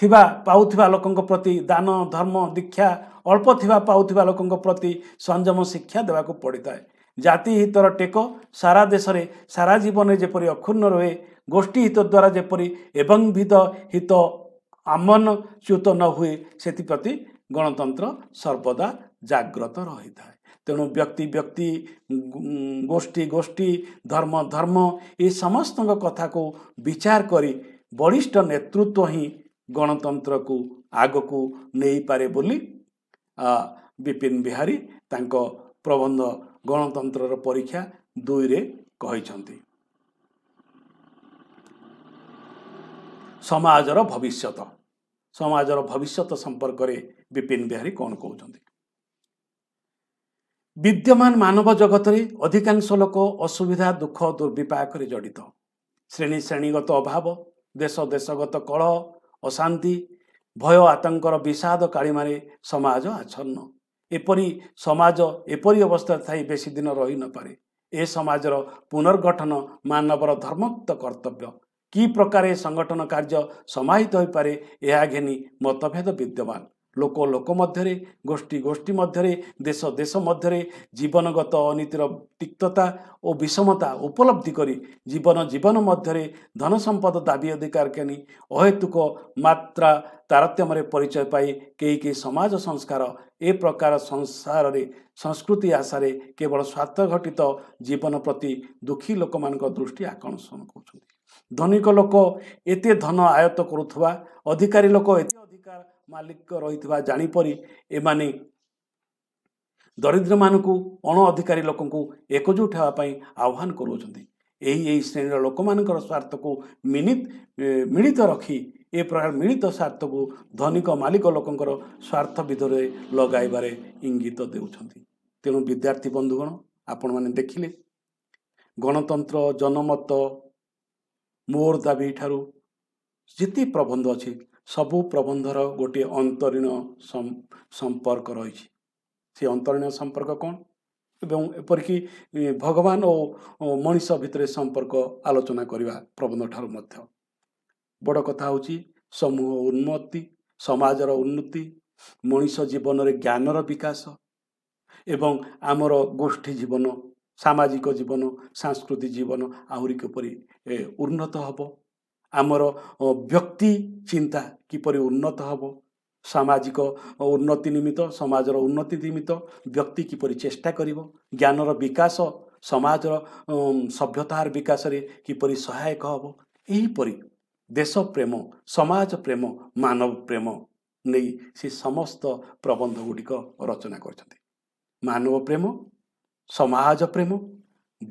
Speaker 1: ଥିବା ପାଉଥିବା ଲୋକଙ୍କ ପ୍ରତି ଦାନ ଧର୍ମ ଦୀକ୍ଷା ଅଳ୍ପ ଥିବା ପାଉଥିବା ଲୋକଙ୍କ ପ୍ରତି ସଂଯମ ଶିକ୍ଷା ଦେବାକୁ ପଡ଼ିଥାଏ ଜାତି ହିତର ଟେକ ସାରା ଦେଶରେ ସାରା ଜୀବନରେ ଯେପରି ଅକ୍ଷୁର୍ଣ୍ଣ ରୁହେ ଗୋଷ୍ଠୀ ହିତ ଦ୍ୱାରା ଯେପରି ଏବଂ ଭିତ ହିତ ଆମନଚ୍ୟୁତ ନ ହୁଏ ସେଥିପ୍ରତି ଗଣତନ୍ତ୍ର ସର୍ବଦା ଜାଗ୍ରତ ରହିଥାଏ ତେଣୁ ବ୍ୟକ୍ତି ବ୍ୟକ୍ତି ଗୋଷ୍ଠୀ ଗୋଷ୍ଠୀ ଧର୍ମ ଧର୍ମ ଏ ସମସ୍ତଙ୍କ କଥାକୁ ବିଚାର କରି ବଳିଷ୍ଠ ନେତୃତ୍ୱ ହିଁ ଗଣତନ୍ତ୍ରକୁ ଆଗକୁ ନେଇପାରେ ବୋଲି ବିପିନ ବିହାରୀ ତାଙ୍କ ପ୍ରବନ୍ଧ ଗଣତନ୍ତ୍ରର ପରୀକ୍ଷା ଦୁଇରେ କହିଛନ୍ତି ସମାଜର ଭବିଷ୍ୟତ ସମାଜର ଭବିଷ୍ୟତ ସମ୍ପର୍କରେ ବିପିନ ବିହାରୀ କ'ଣ କହୁଛନ୍ତି ବିଦ୍ୟମାନ ମାନବ ଜଗତରେ ଅଧିକାଂଶ ଲୋକ ଅସୁବିଧା ଦୁଃଖ ଦୁର୍ବିପାକରେ ଜଡ଼ିତ ଶ୍ରେଣୀ ଶ୍ରେଣୀଗତ ଅଭାବ ଦେଶ ଦେଶଗତ କଳ ଅଶାନ୍ତି ଭୟ ଆତଙ୍କର ବିଷାଦ କାଳିମାରେ ସମାଜ ଆଚ୍ଛନ୍ନ ଏପରି ସମାଜ ଏପରି ଅବସ୍ଥାରେ ଥାଇ ବେଶୀ ଦିନ ରହିନପାରେ ଏ ସମାଜର ପୁନର୍ଗଠନ ମାନବର ଧର୍ମକ୍ତ କର୍ତ୍ତବ୍ୟ କି ପ୍ରକାର ସଂଗଠନ କାର୍ଯ୍ୟ ସମାହିତ ହୋଇପାରେ ଏହା ଘେନି ମତଭେଦ ବିଦ୍ୟମାନ ଲୋକ ଲୋକ ମଧ୍ୟରେ ଗୋଷ୍ଠୀ ଗୋଷ୍ଠୀ ମଧ୍ୟରେ ଦେଶ ଦେଶ ମଧ୍ୟରେ ଜୀବନଗତ ଅନୀତିର ତିକ୍ତତା ଓ ବିଷମତା ଉପଲବ୍ଧି କରି ଜୀବନ ଜୀବନ ମଧ୍ୟରେ ଧନ ସମ୍ପଦ ଦାବି ଅଧିକାର କେନି ଅହେତୁକ ମାତ୍ରା ତାରତମ୍ୟରେ ପରିଚୟ ପାଇ କେହି କେହି ସମାଜ ସଂସ୍କାର ଏ ପ୍ରକାର ସଂସାରରେ ସଂସ୍କୃତି ଆଶାରେ କେବଳ ସ୍ୱାର୍ଥ ଘଟିତ ଜୀବନ ପ୍ରତି ଦୁଃଖୀ ଲୋକମାନଙ୍କ ଦୃଷ୍ଟି ଆକର୍ଷଣ କରୁଛନ୍ତି ଧନିକ ଲୋକ ଏତେ ଧନ ଆୟତ୍ତ କରୁଥିବା ଅଧିକାରୀ ଲୋକ ଏତେ ମାଲିକ ରହିଥିବା ଜାଣିପରି ଏମାନେ ଦରିଦ୍ରମାନଙ୍କୁ ଅଣ ଅଧିକାରୀ ଲୋକଙ୍କୁ ଏକଜୁଟ ହେବା ପାଇଁ ଆହ୍ୱାନ କରୁଅଛନ୍ତି ଏହି ଏହି ଶ୍ରେଣୀର ଲୋକମାନଙ୍କର ସ୍ୱାର୍ଥକୁ ମିନିତ ମିଳିତ ରଖି ଏ ପ୍ରକାର ମିଳିତ ସ୍ୱାର୍ଥକୁ ଧନିକ ମାଲିକ ଲୋକଙ୍କର ସ୍ୱାର୍ଥ ବିଧରେ ଲଗାଇବାରେ ଇଙ୍ଗିତ ଦେଉଛନ୍ତି ତେଣୁ ବିଦ୍ୟାର୍ଥୀ ବନ୍ଧୁଗଣ ଆପଣମାନେ ଦେଖିଲେ ଗଣତନ୍ତ୍ର ଜନମତ ମୋର ଦାବି ଠାରୁ ଯେତେ ପ୍ରବନ୍ଧ ଅଛି ସବୁ ପ୍ରବନ୍ଧର ଗୋଟିଏ ଅନ୍ତରୀଣ ସମ୍ପର୍କ ରହିଛି ସେ ଅନ୍ତରୀଣ ସମ୍ପର୍କ କ'ଣ ଏବଂ ଏପରିକି ଭଗବାନ ଓ ମଣିଷ ଭିତରେ ସମ୍ପର୍କ ଆଲୋଚନା କରିବା ପ୍ରବନ୍ଧ ଠାରୁ ମଧ୍ୟ ବଡ଼ କଥା ହେଉଛି ସମୂହ ଉନ୍ନତି ସମାଜର ଉନ୍ନତି ମଣିଷ ଜୀବନରେ ଜ୍ଞାନର ବିକାଶ ଏବଂ ଆମର ଗୋଷ୍ଠୀ ଜୀବନ ସାମାଜିକ ଜୀବନ ସାଂସ୍କୃତିକ ଜୀବନ ଆହୁରି କିପରି ଉନ୍ନତ ହେବ ଆମର ବ୍ୟକ୍ତି ଚିନ୍ତା କିପରି ଉନ୍ନତ ହେବ ସାମାଜିକ ଉନ୍ନତି ନିମିତ୍ତ ସମାଜର ଉନ୍ନତି ନିମିତ୍ତ ବ୍ୟକ୍ତି କିପରି ଚେଷ୍ଟା କରିବ ଜ୍ଞାନର ବିକାଶ ସମାଜର ସଭ୍ୟତାର ବିକାଶରେ କିପରି ସହାୟକ ହେବ ଏହିପରି ଦେଶ ପ୍ରେମ ସମାଜ ପ୍ରେମ ମାନବ ପ୍ରେମ ନେଇ ସେ ସମସ୍ତ ପ୍ରବନ୍ଧ ଗୁଡ଼ିକ ରଚନା କରିଛନ୍ତି ମାନବ ପ୍ରେମ ସମାଜ ପ୍ରେମ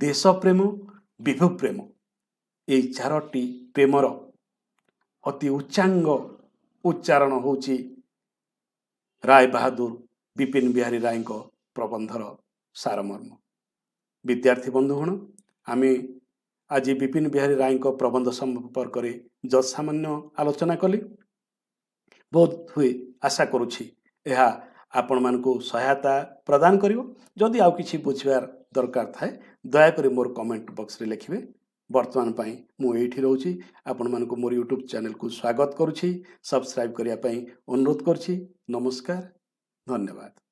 Speaker 1: ଦେଶ ପ୍ରେମ ବିଭୁ ପ୍ରେମ ଏହି ଚାରୋଟି ପ୍ରେମର ଅତି ଉଚ୍ଚାଙ୍ଗ ଉଚ୍ଚାରଣ ହେଉଛି ରାୟ ବାହାଦୁର ବିପିନ ବିହାରୀ ରାୟଙ୍କ ପ୍ରବନ୍ଧର ସାରମର୍ମ ବିଦ୍ୟାର୍ଥୀ ବନ୍ଧୁଗଣ ଆମେ ଆଜି ବିପିନ ବିହାରୀ ରାୟଙ୍କ ପ୍ରବନ୍ଧ ସମ୍ପର୍କରେ ଯତ୍ସାମାନ୍ୟ ଆଲୋଚନା କଲି ବହୁତ ହୁଏ ଆଶା କରୁଛି ଏହା ଆପଣମାନଙ୍କୁ ସହାୟତା ପ୍ରଦାନ କରିବ ଯଦି ଆଉ କିଛି ବୁଝିବାର ଦରକାର ଥାଏ ଦୟାକରି ମୋର କମେଣ୍ଟ ବକ୍ସରେ ଲେଖିବେ ବର୍ତ୍ତମାନ ପାଇଁ ମୁଁ ଏଇଠି ରହୁଛି ଆପଣମାନଙ୍କୁ ମୋର ୟୁଟ୍ୟୁବ୍ ଚ୍ୟାନେଲକୁ ସ୍ୱାଗତ କରୁଛି ସବସ୍କ୍ରାଇବ୍ କରିବା ପାଇଁ ଅନୁରୋଧ କରୁଛି ନମସ୍କାର ଧନ୍ୟବାଦ